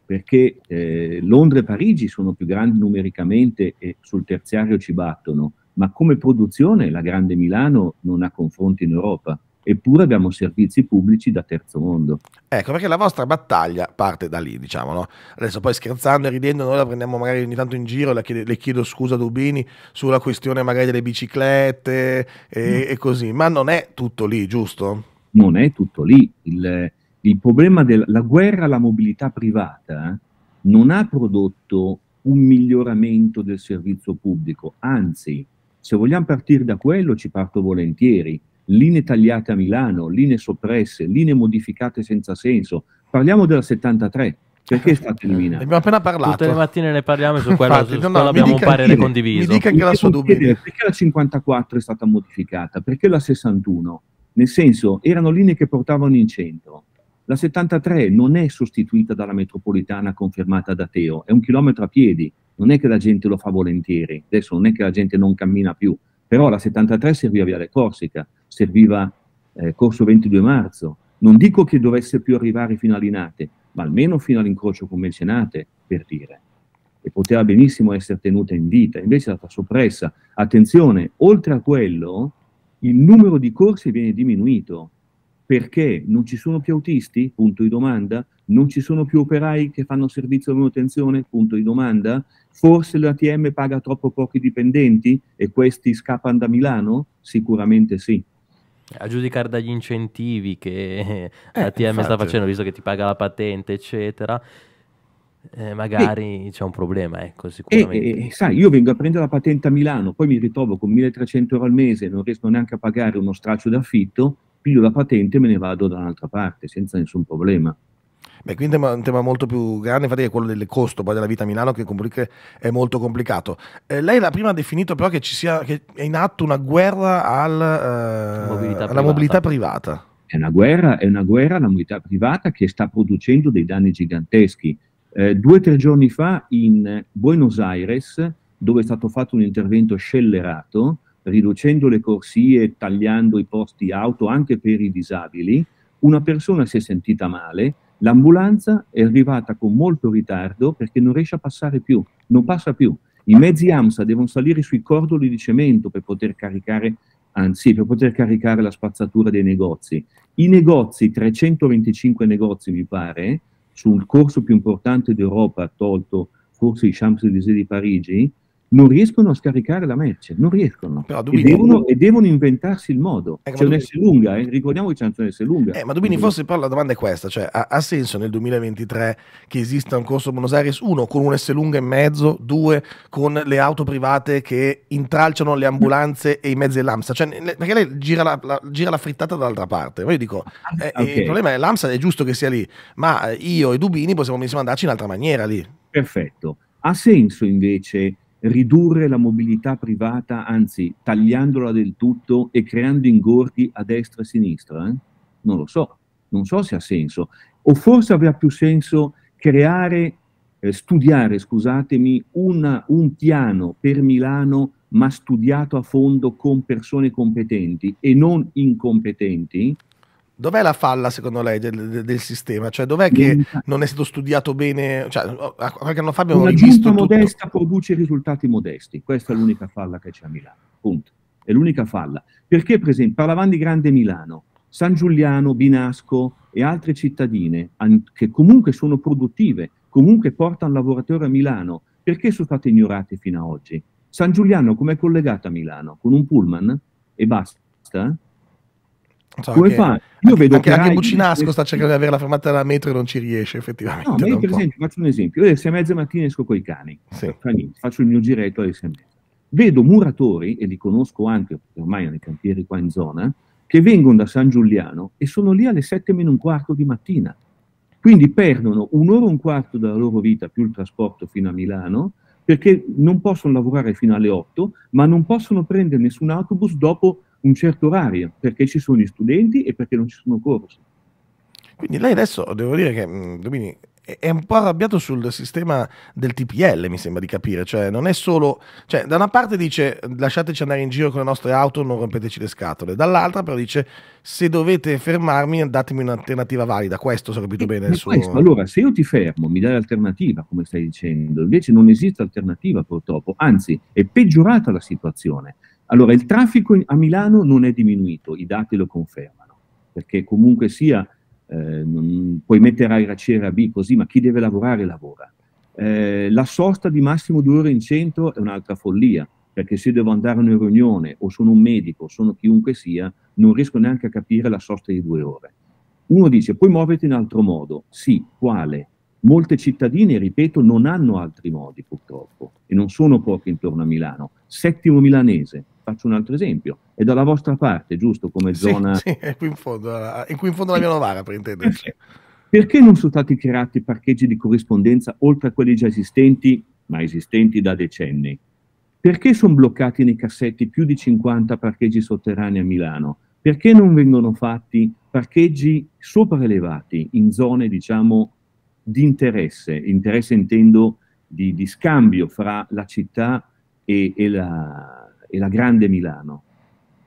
perché eh, Londra e Parigi sono più grandi numericamente e sul terziario ci battono, ma come produzione la Grande Milano non ha confronti in Europa. Eppure abbiamo servizi pubblici da terzo mondo. Ecco, perché la vostra battaglia parte da lì, diciamo, no? Adesso poi scherzando e ridendo, noi la prendiamo magari ogni tanto in giro, le chiedo, le chiedo scusa a Dubini sulla questione magari delle biciclette e, mm. e, così, ma non è tutto lì, giusto? Non è tutto lì. Il, il problema della guerra alla mobilità privata eh, non ha prodotto un miglioramento del servizio pubblico, anzi se vogliamo partire da quello ci parto volentieri. Linee tagliate a Milano, linee soppresse, linee modificate senza senso. Parliamo della 73, perché è eh, stata eh, eliminata? Ne abbiamo appena parlato. Tutte le mattine ne parliamo su quello, Infatti, su no, no, abbiamo un parere condiviso. Mi dica anche la sua dubbio. Perché la 54 è stata modificata? Perché la 61? Nel senso, erano linee che portavano in centro. La 73 non è sostituita dalla metropolitana confermata da Teo, è un chilometro a piedi non è che la gente lo fa volentieri, adesso non è che la gente non cammina più, però la 73 serviva Viale Corsica, serviva eh, Corso 22 Marzo, non dico che dovesse più arrivare fino a Linate, ma almeno fino all'incrocio con Mecenate, per dire. E poteva benissimo essere tenuta in vita, invece è stata soppressa. Attenzione, oltre a quello, il numero di corsi viene diminuito, perché non ci sono più autisti? Punto di domanda. Non ci sono più operai che fanno servizio di manutenzione? Punto di domanda. Forse l'ATM paga troppo pochi dipendenti e questi scappano da Milano? Sicuramente sì. A giudicare dagli incentivi che eh, l'ATM infatti. sta facendo, visto che ti paga la patente, eccetera, eh, magari e, c'è un problema, ecco, eh, sicuramente. E, eh, e, eh, sai, io vengo a prendere la patente a Milano, poi mi ritrovo con 1300 euro al mese, non riesco neanche a pagare uno straccio d'affitto, piglio la patente e me ne vado da un'altra parte senza nessun problema. Beh, quindi è un tema molto più grande, infatti, è quello del costo poi della vita a Milano, che è molto complicato. Eh, lei l'ha prima definito però che, sia, che è in atto una guerra al, eh, mobilità alla privata. mobilità privata. È una guerra, è una guerra alla mobilità privata che sta producendo dei danni giganteschi. Eh, due o tre giorni fa in Buenos Aires, dove è stato fatto un intervento scellerato, riducendo le corsie, tagliando i posti auto anche per i disabili, una persona si è sentita male, l'ambulanza è arrivata con molto ritardo perché non riesce a passare più, non passa più. I mezzi AMSA devono salire sui cordoli di cemento per poter caricare, anzi, per poter caricare la spazzatura dei negozi. I negozi, 325 negozi mi pare, sul corso più importante d'Europa, tolto forse i Champs-Élysées di Parigi, non riescono a scaricare la merce, non riescono. e, devono, e, devono, inventarsi il modo. Ecco, c'è un lunga, eh? ricordiamoci che c'è un lunga. Eh, ma Dubini, forse però la domanda è questa, cioè ha, ha, senso nel 2023 che esista un corso Buenos Aires, 1 con un S lunga e mezzo, 2 con le auto private che intralciano le ambulanze e i mezzi dell'AMSA, cioè, perché lei gira la, la, gira la, frittata dall'altra parte, ma io dico, ah, ah, eh, eh, okay. il problema è l'AMSA è giusto che sia lì, ma eh, io e Dubini possiamo benissimo andarci in altra maniera lì. Perfetto. Ha senso invece ridurre la mobilità privata, anzi tagliandola del tutto e creando ingordi a destra e a sinistra? Eh? Non lo so, non so se ha senso. O forse avrà più senso creare, eh, studiare, scusatemi, una, un piano per Milano ma studiato a fondo con persone competenti e non incompetenti, Dov'è la falla secondo lei del, del, del sistema? Cioè dov'è che non è stato studiato bene? Cioè, qualche anno fa abbiamo Una rivisto tutto. modesta produce risultati modesti, questa è l'unica falla che c'è a Milano, punto. È l'unica falla. Perché per esempio parlavamo di Grande Milano, San Giuliano, Binasco e altre cittadine che comunque sono produttive, comunque portano lavoratori a Milano, perché sono state ignorate fino ad oggi? San Giuliano com'è collegata a Milano? Con un pullman e basta? So, Come fa? Io anche, vedo anche, anche Bucinasco le... sta cercando di avere la fermata della metro e non ci riesce effettivamente. No, io per esempio faccio un esempio, io alle 6 e mezza mattina esco con i cani, sì. faccio il mio giretto alle 6 e mezza. Vedo muratori, e li conosco anche ormai nei cantieri qua in zona, che vengono da San Giuliano e sono lì alle 7 meno un quarto di mattina. Quindi perdono un'ora e un quarto della loro vita più il trasporto fino a Milano perché non possono lavorare fino alle 8, ma non possono prendere nessun autobus dopo un certo orario, perché ci sono gli studenti e perché non ci sono corsi. Quindi lei adesso, devo dire che, mm, Domini, è un po' arrabbiato sul sistema del TPL, mi sembra di capire, cioè non è solo, cioè da una parte dice lasciateci andare in giro con le nostre auto, non rompeteci le scatole, dall'altra però dice se dovete fermarmi datemi un'alternativa valida, questo se ho capito e bene. Suo... Questo, allora se io ti fermo mi dai l'alternativa, come stai dicendo, invece non esiste alternativa purtroppo, anzi è peggiorata la situazione, allora, il traffico a Milano non è diminuito, i dati lo confermano, perché comunque sia, eh, non, puoi mettere a cera B così, ma chi deve lavorare lavora. Eh, la sosta di massimo due ore in centro è un'altra follia, perché se devo andare a una riunione o sono un medico, o sono chiunque sia, non riesco neanche a capire la sosta di due ore. Uno dice, puoi muoverti in altro modo. Sì, quale? Molte cittadine, ripeto, non hanno altri modi purtroppo, e non sono poche intorno a Milano. Settimo milanese, faccio un altro esempio, è dalla vostra parte, giusto come sì, zona... Sì, è qui in fondo, è qui in fondo alla mia Novara, per intenderci. Perché? Perché non sono stati creati parcheggi di corrispondenza oltre a quelli già esistenti, ma esistenti da decenni? Perché sono bloccati nei cassetti più di 50 parcheggi sotterranei a Milano? Perché non vengono fatti parcheggi sopraelevati in zone, diciamo, di interesse? Interesse intendo di, di scambio fra la città e, e la, e la grande Milano.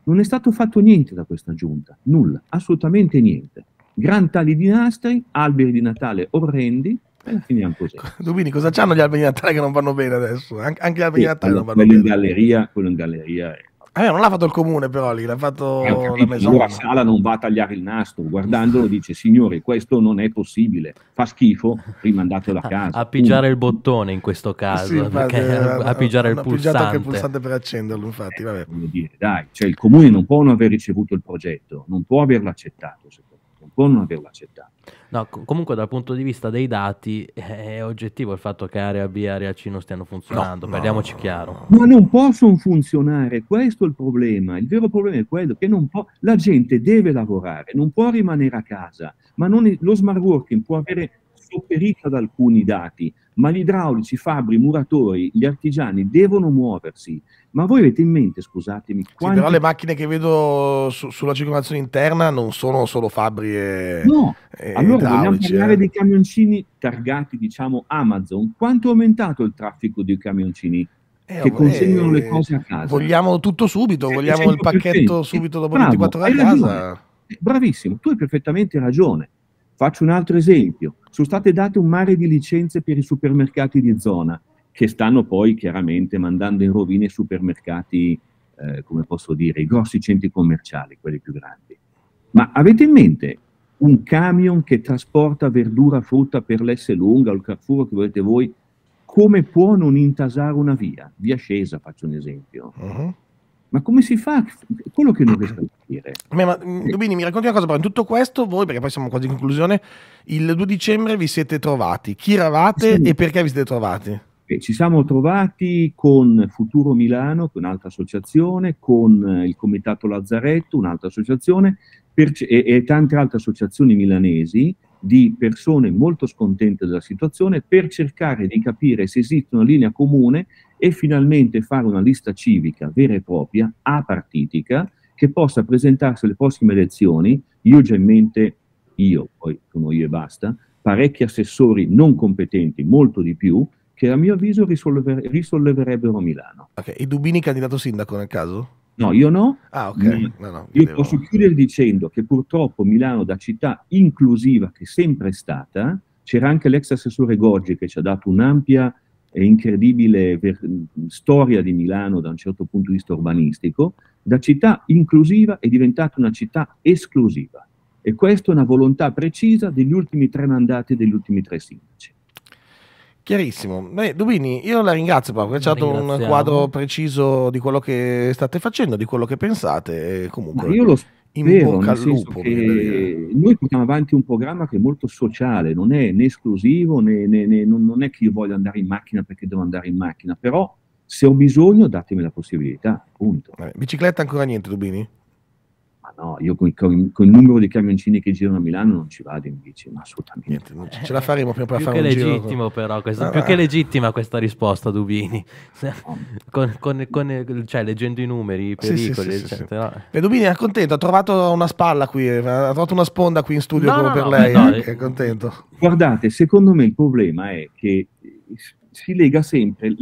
Non è stato fatto niente da questa giunta, nulla, assolutamente niente. Gran tali di nastri, alberi di Natale orrendi, e la finiamo così. (laughs) Dubini, cosa c'hanno gli alberi di Natale che non vanno bene adesso? An- anche gli alberi sì, di Natale allora, non vanno quello bene. In galleria, quello in galleria è eh, non l'ha fatto il comune, però lì l'ha fatto eh, la maison. Allora Sala non va a tagliare il nastro, guardandolo dice: Signore, questo non è possibile, fa schifo, rimandatelo a casa. A pigiare uh. il bottone in questo caso, sì, infatti, eh, a, a pigiare il pulsante. anche il pulsante per accenderlo, infatti. Eh, vabbè. Dire, dai, cioè, il comune non può non aver ricevuto il progetto, non può averlo accettato, secondo me non averlo accettato. No, comunque dal punto di vista dei dati eh, è oggettivo il fatto che area B e area C non stiano funzionando, no, parliamoci no. chiaro. Ma non possono funzionare, questo è il problema, il vero problema è quello che può, la gente deve lavorare, non può rimanere a casa, ma non, lo smart working può avere sopperita da alcuni dati, ma gli idraulici, i fabbri, i muratori, gli artigiani devono muoversi. Ma voi avete in mente, scusatemi, quanti... Sì, però le macchine che vedo su, sulla circolazione interna non sono solo fabbri e No, e allora vogliamo parlare eh. dei camioncini targati, diciamo, Amazon. Quanto è aumentato il traffico di camioncini? Eh, che eh, consegnano eh, le cose a casa. Vogliamo tutto subito, vogliamo il pacchetto subito dopo Bravo, 24 ore a casa. Bravissimo, tu hai perfettamente ragione. Faccio un altro esempio. Sono state date un mare di licenze per i supermercati di zona, che stanno poi chiaramente mandando in rovina i supermercati, eh, come posso dire, i grossi centri commerciali, quelli più grandi. Ma avete in mente un camion che trasporta verdura, frutta per l'S lunga o il Carrefour che volete voi, come può non intasare una via? Via scesa, faccio un esempio. Uh -huh. Ma come si fa? Quello che non riesco a capire. Ma, Dubini, mm, mi racconti una cosa, però in tutto questo voi, perché poi siamo quasi in conclusione, il 2 dicembre vi siete trovati. Chi eravate sì. e perché vi siete trovati? E eh, ci siamo trovati con Futuro Milano, che è un'altra associazione, con eh, il Comitato Lazzaretto, un'altra associazione, e, e, tante altre associazioni milanesi di persone molto scontente della situazione per cercare di capire se esiste una linea comune e finalmente fare una lista civica vera e propria, apartitica, che possa presentarsi alle prossime elezioni, io già in mente, io, poi sono io e basta, parecchi assessori non competenti, molto di più, che a mio avviso risolver- risolleverebbero Milano. Ok, e Dubini candidato sindaco nel caso? No, io no. Ah, ok. No, mm. no, no, io devo... posso chiudere dicendo che purtroppo Milano, da città inclusiva che sempre è stata, c'era anche l'ex assessore Goggi che ci ha dato un'ampia incredibile per, storia di Milano da un certo punto di vista urbanistico, da città inclusiva è diventata una città esclusiva. E questa è una volontà precisa degli ultimi tre mandati e degli ultimi tre sindaci. Chiarissimo. Beh, Dubini, io la ringrazio proprio, ci ha dato un quadro preciso di quello che state facendo, di quello che pensate. Comunque... Ma io lo spero in vero, bocca al lupo. noi portiamo avanti un programma che è molto sociale, non è né esclusivo, né, né, né, non, è che io voglio andare in macchina perché devo andare in macchina, però se ho bisogno datemi la possibilità, punto. Bicicletta ancora niente, Dubini? no, io con, il numero di camioncini che girano a Milano non ci vado in bici, ma assolutamente. Niente, eh, ce la faremo prima per eh, fare un legittimo giro. Però, questo, ah, più ah. che legittima questa risposta, Dubini. (laughs) con, cioè, leggendo i numeri, i pericoli, sì, sì, sì, eccetera. Beh, Dubini è contento, ha trovato una spalla qui, eh, ha trovato una sponda qui in studio no, no, per lei, eh, è contento. Guardate, secondo me il problema è che si lega sempre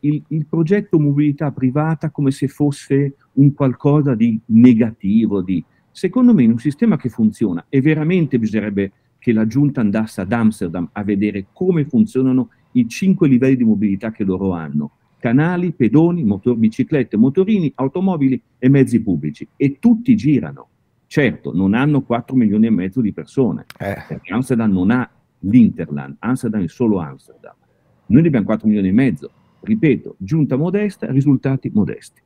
il, il progetto mobilità privata come se fosse un qualcosa di negativo. Di... Secondo me in un sistema che funziona, e veramente bisognerebbe che la giunta andasse ad Amsterdam a vedere come funzionano i cinque livelli di mobilità che loro hanno, canali, pedoni, motor, biciclette, motorini, automobili e mezzi pubblici, e tutti girano. Certo, non hanno 4 milioni e mezzo di persone, eh. perché Amsterdam non ha l'Interland, Amsterdam è solo Amsterdam. Noi ne abbiamo 4 milioni e mezzo, ripeto, giunta modesta, risultati modesti.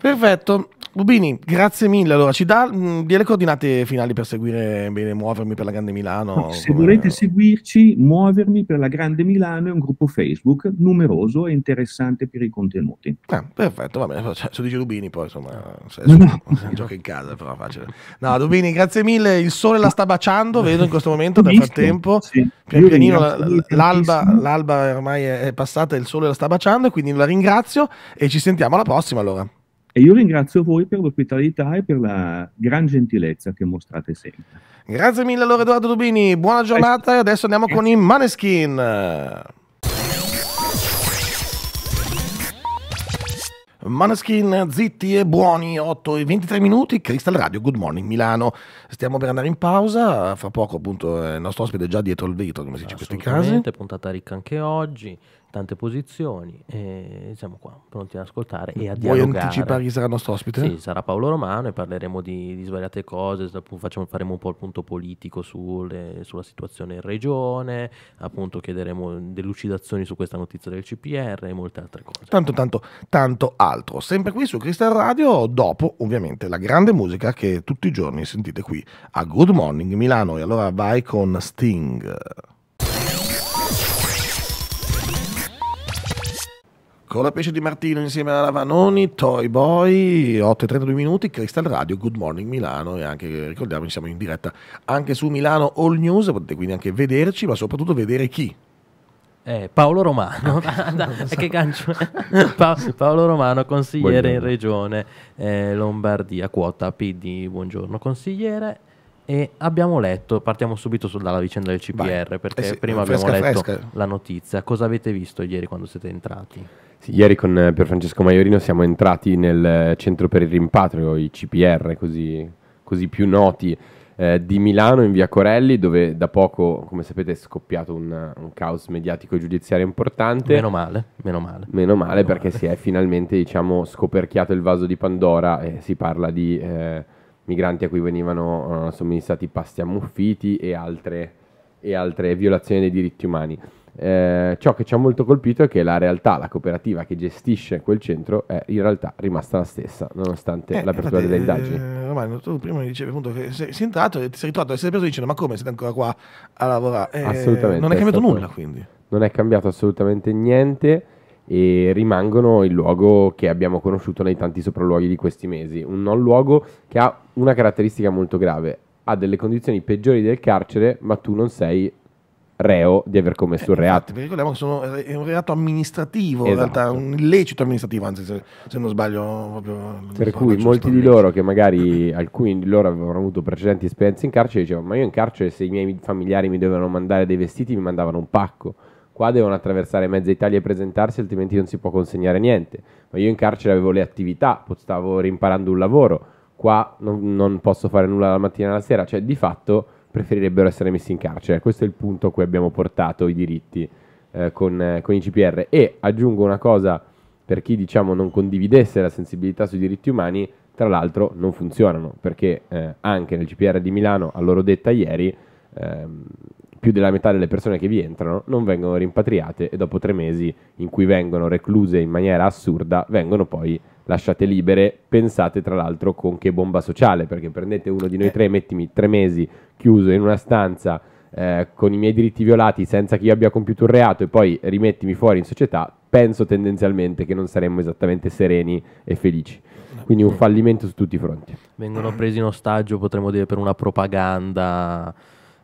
Perfetto. Rubini, grazie mille. Allora, ci dà mh, mm, le coordinate finali per seguire bene Muovermi per la Grande Milano? No, se volete seguirci, Muovermi per la Grande Milano è un gruppo Facebook numeroso e interessante per i contenuti. Ah, perfetto, va bene. Cioè, se dice Rubini, poi insomma, se, no, no. gioca in casa, però facile. No, Rubini, grazie mille. Il sole la sta baciando, vedo in questo momento. Nel frattempo, sì. pian pianino l'alba, l'alba ormai è passata, il sole la sta baciando. Quindi la ringrazio e ci sentiamo alla prossima. Allora. E io ringrazio voi per l'ospitalità e per la gran gentilezza che mostrate sempre. Grazie mille allora Edoardo Dubini, buona giornata e eh. adesso andiamo con i Maneskin. Maneskin, zitti e buoni, 8 e 23 minuti, Crystal Radio, Good Morning Milano. Stiamo per andare in pausa, fra poco appunto il nostro ospite è già dietro il vetro, come si dice in questi casi. puntata ricca anche oggi tante posizioni e siamo qua pronti ad ascoltare e a Vuoi dialogare. Vuoi anticipare chi sarà il nostro ospite? Sì, sarà Paolo Romano e parleremo di, di svariate cose, facciamo, faremo un po' il punto politico sulle, sulla situazione in regione, appunto chiederemo delucidazioni su questa notizia del CPR e molte altre cose. Tanto, tanto, tanto altro. Sempre qui su Cristal Radio, dopo ovviamente la grande musica che tutti i giorni sentite qui a Good Morning Milano. E allora vai con Sting. con la pesce di Martino insieme alla Vanoni, Toy Boy, 8 e 32 minuti, Crystal Radio, Good Morning Milano e anche, ricordiamo, siamo in diretta anche su Milano All News, potete quindi anche vederci, ma soprattutto vedere chi. Eh, Paolo Romano, (laughs) (laughs) che gancio (laughs) pa- Paolo Romano, consigliere buongiorno. in regione eh, Lombardia, quota PD, buongiorno consigliere e abbiamo letto, partiamo subito dalla vicenda del CPR, Vai. perché eh sì, prima eh, fresca, abbiamo letto fresca. la notizia. Cosa avete visto ieri quando siete entrati? Sì, ieri con eh, Francesco Maiorino siamo entrati nel eh, centro per il rimpatrio, i CPR, così, così più noti, eh, di Milano in via Corelli, dove da poco, come sapete, è scoppiato un, un caos mediatico e giudiziario importante. Meno male, meno male. Meno male meno perché male. si è finalmente, diciamo, scoperchiato il vaso di Pandora e si parla di... Eh, migranti a cui venivano uh, somministrati pasti ammuffiti e altre, e altre, violazioni dei diritti umani. Eh, ciò che ci ha molto colpito è che la realtà, la cooperativa che gestisce quel centro è in realtà rimasta la stessa, nonostante eh, l'apertura delle indagini. Eh, eh, Romano, tu prima mi dicevi appunto che sei, sei entrato e ti sei ritrovato a essere preso dicendo ma come siete ancora qua a lavorare? Eh, Assolutamente. Non è, è cambiato stato, nulla quindi. Non è cambiato assolutamente niente e rimangono il luogo che abbiamo conosciuto nei tanti sopralluoghi di questi mesi, un non luogo che ha una caratteristica molto grave, ha delle condizioni peggiori del carcere, ma tu non sei reo di aver commesso eh, un reato. Infatti, ricordiamo che sono, è un reato amministrativo, esatto. in realtà esatto. un illecito amministrativo, anzi se, se non sbaglio proprio... Per cui molti di loro che magari alcuni di loro avevano avuto precedenti esperienze in carcere dicevano ma io in carcere se i miei familiari mi dovevano mandare dei vestiti mi mandavano un pacco Qua devono attraversare mezza Italia e presentarsi, altrimenti non si può consegnare niente. Ma io in carcere avevo le attività, stavo rimparando un lavoro, qua non, non posso fare nulla la mattina e la sera, cioè di fatto preferirebbero essere messi in carcere. Questo è il punto a cui abbiamo portato i diritti eh, con, eh, con i CPR. E aggiungo una cosa per chi diciamo non condividesse la sensibilità sui diritti umani, tra l'altro non funzionano perché eh, anche nel CPR di Milano, a loro detta ieri, ehm, più della metà delle persone che vi entrano non vengono rimpatriate e dopo tre mesi in cui vengono recluse in maniera assurda vengono poi lasciate libere, pensate tra l'altro con che bomba sociale, perché prendete uno di noi eh. tre, mettimi tre mesi chiuso in una stanza eh, con i miei diritti violati senza che io abbia compiuto un reato e poi rimettimi fuori in società, penso tendenzialmente che non saremmo esattamente sereni e felici. Quindi un fallimento su tutti i fronti. Vengono presi in ostaggio, potremmo dire, per una propaganda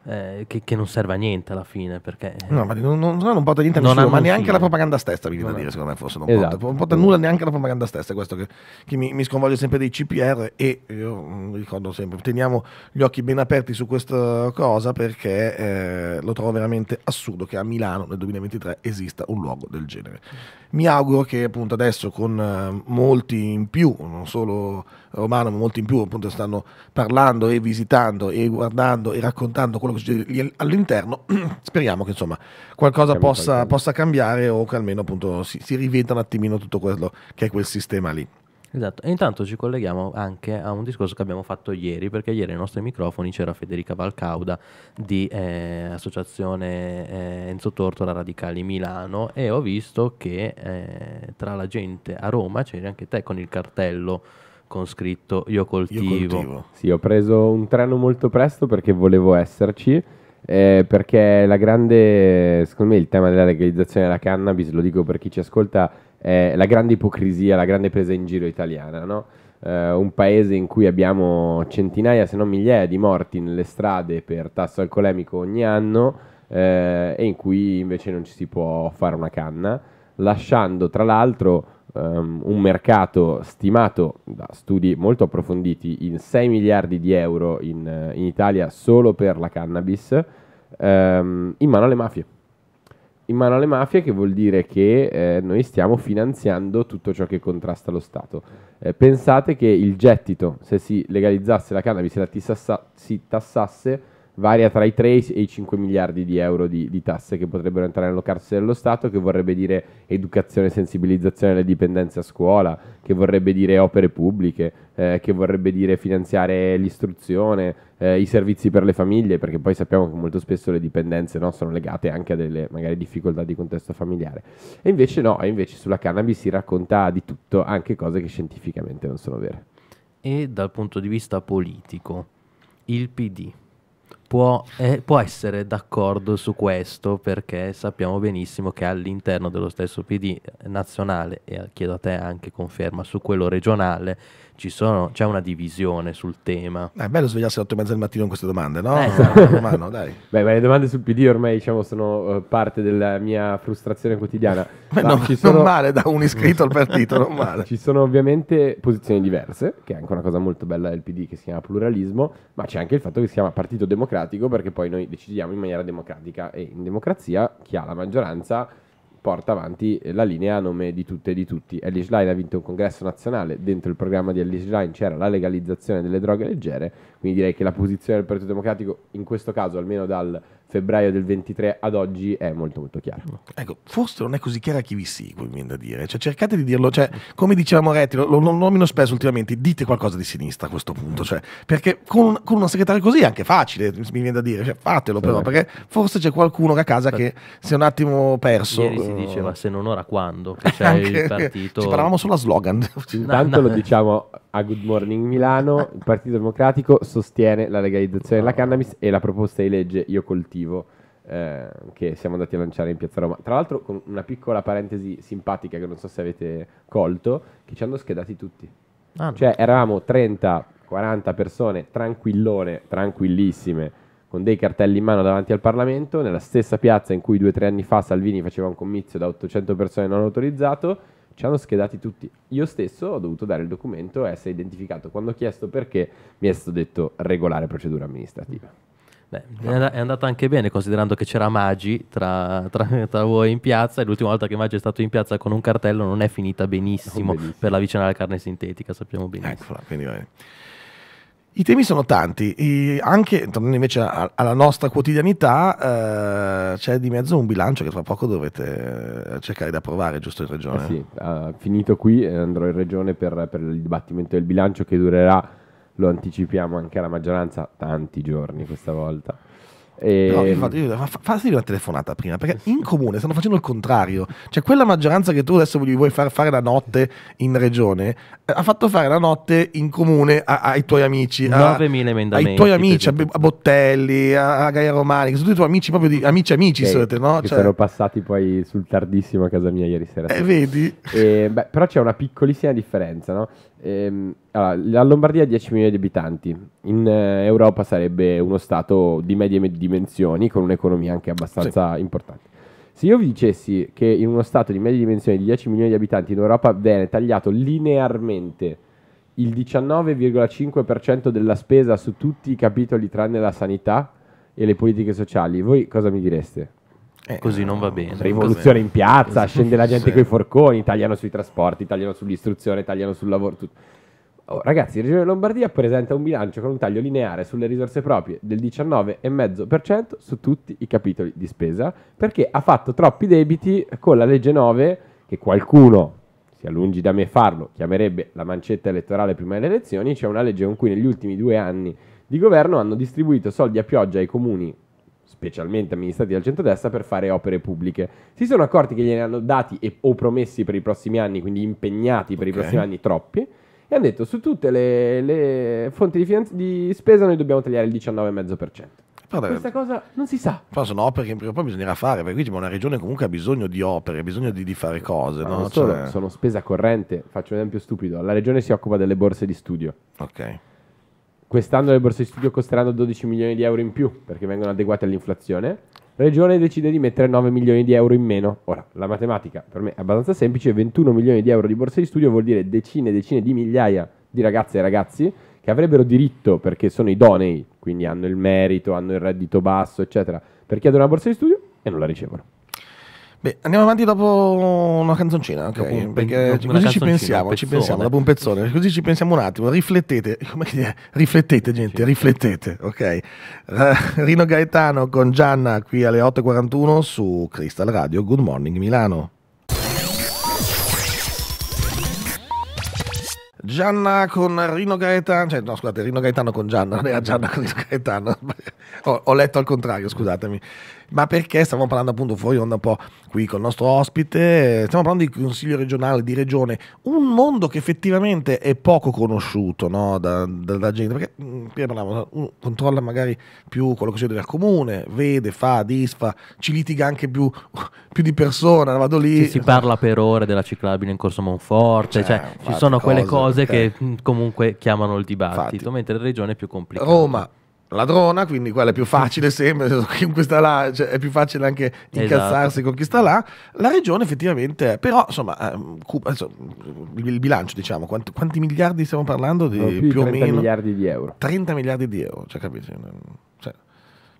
eh, che, che, non serve a niente alla fine perché no ma non, non, non porta niente a nessuno ma neanche fine. la propaganda stessa mi viene da dire secondo me forse non, esatto. porta, non porta nulla neanche la propaganda stessa è questo che, che mi, mi, sconvolge sempre dei CPR e io mm, ricordo sempre teniamo gli occhi ben aperti su questa cosa perché eh, lo trovo veramente assurdo che a Milano nel 2023 esista un luogo del genere mi auguro che appunto adesso con eh, molti in più, non solo Romano, ma molti in più appunto stanno parlando e visitando e guardando e raccontando quello che succede all'interno, (clears throat) speriamo che insomma qualcosa possa, possa, cambiare o che almeno appunto si, si riveda un attimino tutto quello che è quel sistema lì. Esatto, e intanto ci colleghiamo anche a un discorso che abbiamo fatto ieri, perché ieri ai nostri microfoni c'era Federica Valcauda di eh, Associazione eh, Enzo Tortola Radicali Milano e ho visto che eh, tra la gente a Roma c'eri anche te con il cartello con scritto Io coltivo. Io coltivo. Sì, ho preso un treno molto presto perché volevo esserci. Eh, perché la grande, secondo me il tema della legalizzazione della cannabis, lo dico per chi ci ascolta, è la grande ipocrisia, la grande presa in giro italiana, no? eh, un paese in cui abbiamo centinaia, se non migliaia di morti nelle strade per tasso alcolemico ogni anno eh, e in cui invece non ci si può fare una canna, lasciando tra l'altro um, un mercato stimato da studi molto approfonditi in 6 miliardi di euro in, in Italia solo per la cannabis um, in mano alle mafie in mano alle mafie che vuol dire che eh, noi stiamo finanziando tutto ciò che contrasta lo Stato. Eh, pensate che il gettito, se si legalizzasse la cannabis e la tissassa, si tassasse, varia tra i 3 e i 5 miliardi di euro di, di tasse che potrebbero entrare nelle casse dello Stato, che vorrebbe dire educazione e sensibilizzazione alle dipendenze a scuola, che vorrebbe dire opere pubbliche, eh, che vorrebbe dire finanziare l'istruzione, eh, i servizi per le famiglie, perché poi sappiamo che molto spesso le dipendenze no, sono legate anche a delle magari difficoltà di contesto familiare. E invece no, e invece sulla cannabis si racconta di tutto, anche cose che scientificamente non sono vere. E dal punto di vista politico, il PD Può, eh, può, essere d'accordo su questo perché sappiamo benissimo che all'interno dello stesso PD nazionale e eh, chiedo a te anche conferma su quello regionale sono, c'è una divisione sul tema. è eh, bello svegliarsi alle 8 e mezza del mattino con queste domande, no? Eh, eh esatto. Romano, dai. (laughs) Beh, le domande sul PD ormai diciamo, sono uh, parte della mia frustrazione quotidiana. Beh, (laughs) no, ci sono... Non male da un iscritto al partito, non (laughs) male. Ci sono ovviamente posizioni diverse, che è anche una cosa molto bella del PD che si chiama pluralismo, ma c'è anche il fatto che si chiama Partito Democratico democratico perché poi noi decidiamo in maniera democratica e in democrazia chi ha la maggioranza porta avanti la linea a nome di tutte e di tutti. Alice Line ha vinto un congresso nazionale, dentro il programma di Alice Line c'era la legalizzazione delle droghe leggere, quindi direi che la posizione del Partito Democratico in questo caso, almeno dal febbraio del 23 ad oggi è molto molto chiaro. Ecco, forse non è così chiaro a chi vi segue, viene da dire. Cioè, cercate di dirlo, cioè, come diceva Moretti, lo, lo, lo, nomino spesso ultimamente, dite qualcosa di sinistra a questo punto, cioè, perché con, con una segretaria così è anche facile, mi viene da dire, cioè, fatelo sì, però, beh. perché forse c'è qualcuno a casa che si è un attimo perso. Ieri si diceva se non ora quando? Che c'è (laughs) il partito... Ci parlavamo solo a slogan. (laughs) Intanto no, no. lo diciamo a Good Morning Milano, il Partito Democratico sostiene la legalizzazione della cannabis e la proposta di legge Io col motivo eh, che siamo andati a lanciare in Piazza Roma. Tra l'altro, con una piccola parentesi simpatica che non so se avete colto, che ci hanno schedati tutti. Ah. Cioè, eravamo 30-40 persone tranquillone, tranquillissime, con dei cartelli in mano davanti al Parlamento, nella stessa piazza in cui due o tre anni fa Salvini faceva un comizio da 800 persone non autorizzato, ci hanno schedati tutti. Io stesso ho dovuto dare il documento e essere identificato. Quando ho chiesto perché, mi è stato detto regolare procedura amministrativa. Beh, è andata anche bene considerando che c'era Maggi tra, tra, tra, voi in piazza e l'ultima volta che Maggi è stato in piazza con un cartello non è finita benissimo, no, benissimo. per la vicina alla carne sintetica, sappiamo benissimo. Eccola, i temi sono tanti, anche tornando invece alla nostra quotidianità eh, c'è di mezzo un bilancio che tra poco dovete eh, cercare di approvare, giusto in eh regione? Eh sì, uh, finito qui andrò in regione per, per il dibattimento del bilancio che durerà lo anticipiamo anche alla maggioranza tanti giorni questa volta. E... No, infatti, io, fa, fatti una telefonata prima, perché in comune stanno facendo il contrario. Cioè, quella maggioranza che tu adesso gli vuoi far fare la notte in regione, eh, ha fatto fare la notte in comune a, ai tuoi amici. A, ai tuoi amici, a, a, Bottelli, a, Gaia Romani, che sono tutti i tuoi amici, proprio di, amici amici, okay, solete, no? Che cioè... sono passati poi sul tardissimo a casa mia ieri sera. Eh, vedi? E, beh, però c'è una piccolissima differenza, no? Ehm, allora, la Lombardia ha 10 milioni di abitanti, in eh, Europa sarebbe uno stato di medie dimensioni con un'economia anche abbastanza sì. importante. Se io vi dicessi che in uno stato di medie dimensioni di 10 milioni di abitanti in Europa viene tagliato linearmente il 19,5% della spesa su tutti i capitoli tranne la sanità e le politiche sociali, voi cosa mi direste? Eh, Così non va bene. Rivoluzione in piazza, esatto. scende la gente sì. con i forconi, tagliano sui trasporti, tagliano sull'istruzione, tagliano sul lavoro. Tutto. Oh, ragazzi, la Regione Lombardia presenta un bilancio con un taglio lineare sulle risorse proprie del 19,5% su tutti i capitoli di spesa perché ha fatto troppi debiti con la legge 9 che qualcuno, sia lungi da me farlo, chiamerebbe la mancetta elettorale prima delle elezioni, c'è cioè una legge con cui negli ultimi due anni di governo hanno distribuito soldi a pioggia ai comuni specialmente amministrati dal centrodestra, per fare opere pubbliche. Si sono accorti che gliene hanno dati e, o promessi per i prossimi anni, quindi impegnati per okay. i prossimi anni troppi, e hanno detto su tutte le, le fonti di, finanzi- di, spesa noi dobbiamo tagliare il 19,5%. Vabbè, Questa cosa non si sa. Però sono opere che prima o poi bisognerà fare, perché qui una regione comunque ha bisogno di opere, ha bisogno di, di fare cose. No? solo, Cioè... Sono spesa corrente, faccio un esempio stupido, la regione si occupa delle borse di studio. Ok Quest'anno le borse di studio costeranno 12 milioni di euro in più perché vengono adeguate all'inflazione. Regione decide di mettere 9 milioni di euro in meno. Ora, la matematica per me è abbastanza semplice, 21 milioni di euro di borse di studio vuol dire decine e decine di migliaia di ragazze e ragazzi che avrebbero diritto perché sono idonei, quindi hanno il merito, hanno il reddito basso, eccetera, per chiedere una borsa di studio e non la ricevono. Beh, andiamo avanti dopo una canzoncina, ok? Un, perché una così ci pensiamo, ci pensiamo, dopo un pezzone, così ci pensiamo un attimo, riflettete, (laughs) riflettete gente, sì. riflettete, ok? Rino Gaetano con Gianna qui alle 8.41 su Crystal Radio, Good Morning Milano. Gianna con Rino Gaetano, cioè no scusate, Rino Gaetano con Gianna, non era Gianna con Rino Gaetano, (laughs) ho, ho letto al contrario, scusatemi ma perché stavamo parlando appunto fuori onda un po' qui con il nostro ospite, stiamo parlando di consiglio regionale, di regione, un mondo che effettivamente è poco conosciuto no? da, da, da, gente, perché mm, prima parlavamo, uno controlla magari più quello che succede al comune, vede, fa, disfa, ci litiga anche più, (laughs) più di persona, vado lì. Sì, si parla per ore della ciclabile in Corso Monforte, cioè, cioè ci sono cose, quelle cose perché... che mm, comunque chiamano il dibattito, Infatti. mentre la regione è più complicata. Roma ladrona, quindi quella è più facile sempre, (laughs) chiunque sta là, cioè è più facile anche esatto. incazzarsi esatto. con chi sta là. La regione effettivamente, però insomma, ehm, il bilancio diciamo, quanti, quanti miliardi stiamo parlando? Di, no, più, più o meno... miliardi di euro. 30 miliardi di euro, cioè capisci? Cioè,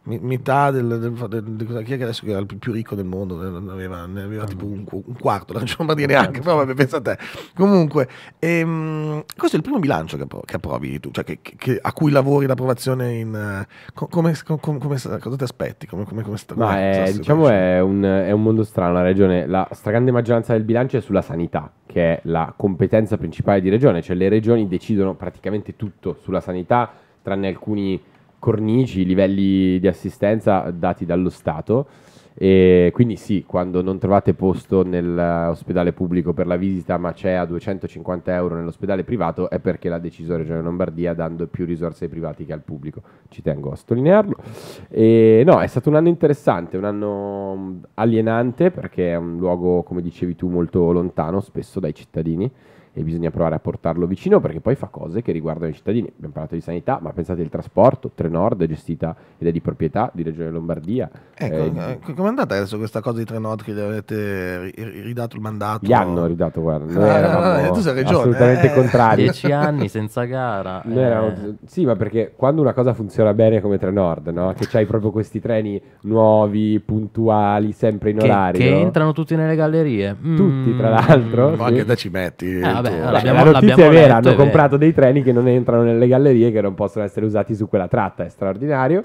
metà del, del, del, del, chi è che adesso era il più ricco del mondo ne aveva, ne aveva tipo un, un quarto non c'è dire neanche però vabbè pensa a te comunque ehm, questo è il primo bilancio che, che approvi tu cioè che, che, a cui lavori l'approvazione in uh, come, com, come, cosa ti aspetti come, come, come sta, ma è, diciamo è un, è un, mondo strano la regione la stragrande maggioranza del bilancio è sulla sanità che è la competenza principale di regione cioè le regioni decidono praticamente tutto sulla sanità tranne alcuni cornici, livelli di assistenza dati dallo Stato. E quindi sì, quando non trovate posto nell'ospedale eh, pubblico per la visita, ma c'è a 250 euro nell'ospedale privato, è perché l'ha deciso la Regione Lombardia dando più risorse ai privati che al pubblico. Ci tengo a sottolinearlo. E, no, è stato un anno interessante, un anno mm, alienante perché è un luogo, come dicevi tu, molto lontano spesso dai cittadini e bisogna provare a portarlo vicino perché poi fa cose che riguardano i cittadini. Abbiamo parlato di sanità, ma pensate al trasporto, Trenord è gestita ed è di proprietà di Regione Lombardia. Ecco, eh, eh, eh è andata adesso questa cosa di Trenord che gli avete ridato il mandato? Gli hanno ridato, guarda, noi eh, ah, eravamo no, tu sei regione, assolutamente eh. contrari. Dieci anni senza gara. (laughs) Eh. Eravamo, sì, ma perché quando una cosa funziona bene come Trenord, no? che c'hai proprio questi treni nuovi, puntuali, sempre in che, orario. Che entrano tutti nelle gallerie. Tutti, tra mm. l'altro. Ma mm, sì. anche da ci metti. Eh, Vabbè, certo. allora, l'abbiamo, la notizia è vera, hanno comprato dei treni che non entrano nelle gallerie, che non possono essere usati su quella tratta, è straordinario.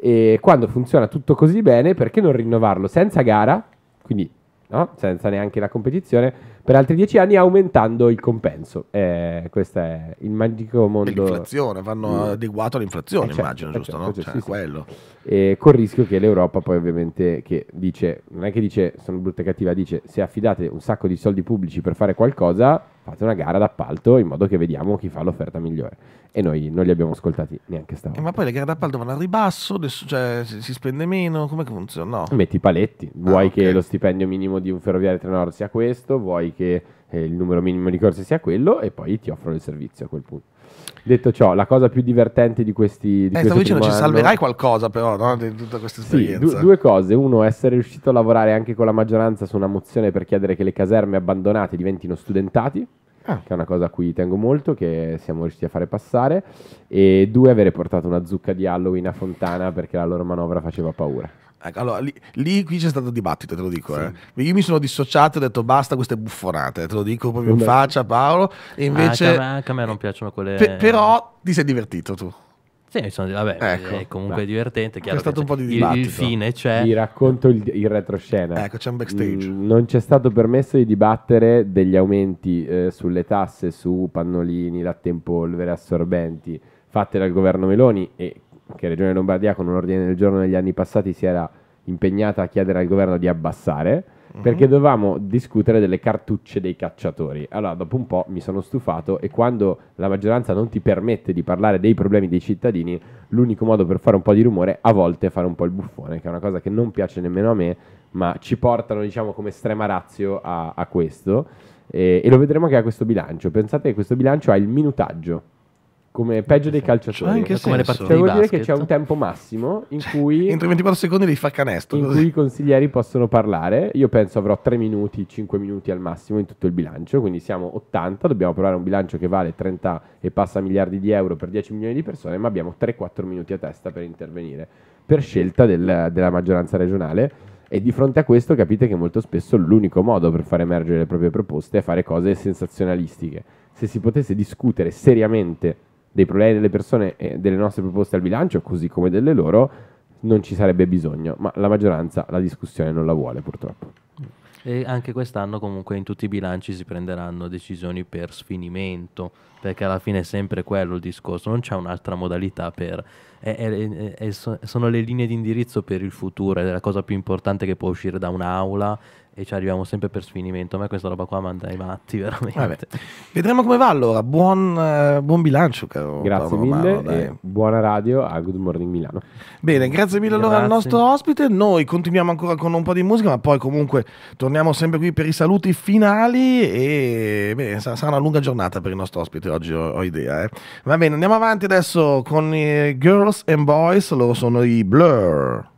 E quando funziona tutto così bene, perché non rinnovarlo senza gara, quindi no? senza neanche la competizione, per altri dieci anni aumentando il compenso. Eh, questo è il magico mondo. L'inflazione, vanno adeguato all'inflazione, eh, certo, immagino, eh, giusto? Certo, no? Eh, certo, cioè, sì, quello. Sì. col rischio che l'Europa poi ovviamente che dice, non è che dice sono brutta e cattiva, dice se affidate un sacco di soldi pubblici per fare qualcosa fate una gara d'appalto in modo che vediamo chi fa l'offerta migliore. E noi non li abbiamo ascoltati neanche stavolta. Eh, ma poi le gare d'appalto vanno a ribasso, cioè si spende meno, come funziona? No. Metti i paletti, ah, vuoi ah, okay. che lo stipendio minimo di un ferroviario Trenor sia questo, vuoi che eh, il numero minimo di corse sia quello e poi ti offrono il servizio a quel punto. Detto ciò, la cosa più divertente di questi... Di eh, stavo dicendo, ci salverai anno... qualcosa però, no? Di tutta questa esperienza. Sì, du- due cose. Uno, essere riuscito a lavorare anche con la maggioranza su una mozione per chiedere che le caserme abbandonate diventino studentati. Ah. Che è una cosa a cui tengo molto, che siamo riusciti a fare passare. E due, avere portato una zucca di Halloween a Fontana perché la loro manovra faceva paura. Ecco, allora, lì, lì, qui c'è stato dibattito, te lo dico. Sì. Eh. Io mi sono dissociato e ho detto basta queste buffonate, te lo dico proprio in faccia Paolo. E ah, invece... Anche a, me, anche a me non piacciono quelle... Pe- però ti sei divertito tu. Sì, sono, vabbè, ecco, è comunque beh. divertente. Chiaro c'è stato un po' di dibattito. Il, il fine c'è. Vi racconto il, il, retroscena. Ecco, c'è un backstage. Mm, non c'è stato permesso di dibattere degli aumenti eh, sulle tasse su pannolini, latte in polvere, assorbenti fatte dal governo Meloni e che Regione Lombardia con un ordine del giorno negli anni passati si era impegnata a chiedere al governo di abbassare, mm-hmm. perché dovevamo discutere delle cartucce dei cacciatori. Allora, dopo un po' mi sono stufato e quando la maggioranza non ti permette di parlare dei problemi dei cittadini, l'unico modo per fare un po' di rumore a volte è fare un po' il buffone, che è una cosa che non piace nemmeno a me, ma ci portano, diciamo, come estrema razio a, a questo. E, e lo vedremo anche a questo bilancio. Pensate che questo bilancio ha il minutaggio come peggio dei esatto. calciatori. Ma anche cioè, come le partite cioè, vuol dire che c'è un tempo massimo in cioè, cui entro 24 secondi li fa canestro, in così. cui i consiglieri possono parlare. Io penso avrò 3 minuti, 5 minuti al massimo in tutto il bilancio, quindi siamo 80, dobbiamo provare un bilancio che vale 30 e passa miliardi di euro per 10 milioni di persone, ma abbiamo 3-4 minuti a testa per intervenire per scelta del, della maggioranza regionale. E di fronte a questo capite che molto spesso l'unico modo per far emergere le proprie proposte è fare cose sensazionalistiche. Se si potesse discutere seriamente dei problemi delle persone e delle nostre proposte al bilancio, così come delle loro, non ci sarebbe bisogno, ma la maggioranza la discussione non la vuole purtroppo. E anche quest'anno comunque in tutti i bilanci si prenderanno decisioni per sfinimento, perché alla fine è sempre quello il discorso, non c'è un'altra modalità per... È, è, è, sono le linee di indirizzo per il futuro, è la cosa più importante che può uscire da un'aula e ci arriviamo sempre per sfinimento. A me questa roba qua manda i matti, (laughs) veramente. Vabbè. Vedremo come va allora. Buon, eh, buon bilancio, caro. Grazie Paolo mille. Romano, buona radio a Good Morning Milano. Bene, grazie mille grazie. allora al nostro ospite. Noi continuiamo ancora con un po' di musica, ma poi comunque torniamo sempre qui per i saluti finali. E beh, sarà una lunga giornata per il nostro ospite oggi, ho, ho idea. Eh. Va bene, andiamo avanti adesso con i eh, Girls and Boys. Loro sono i Blur.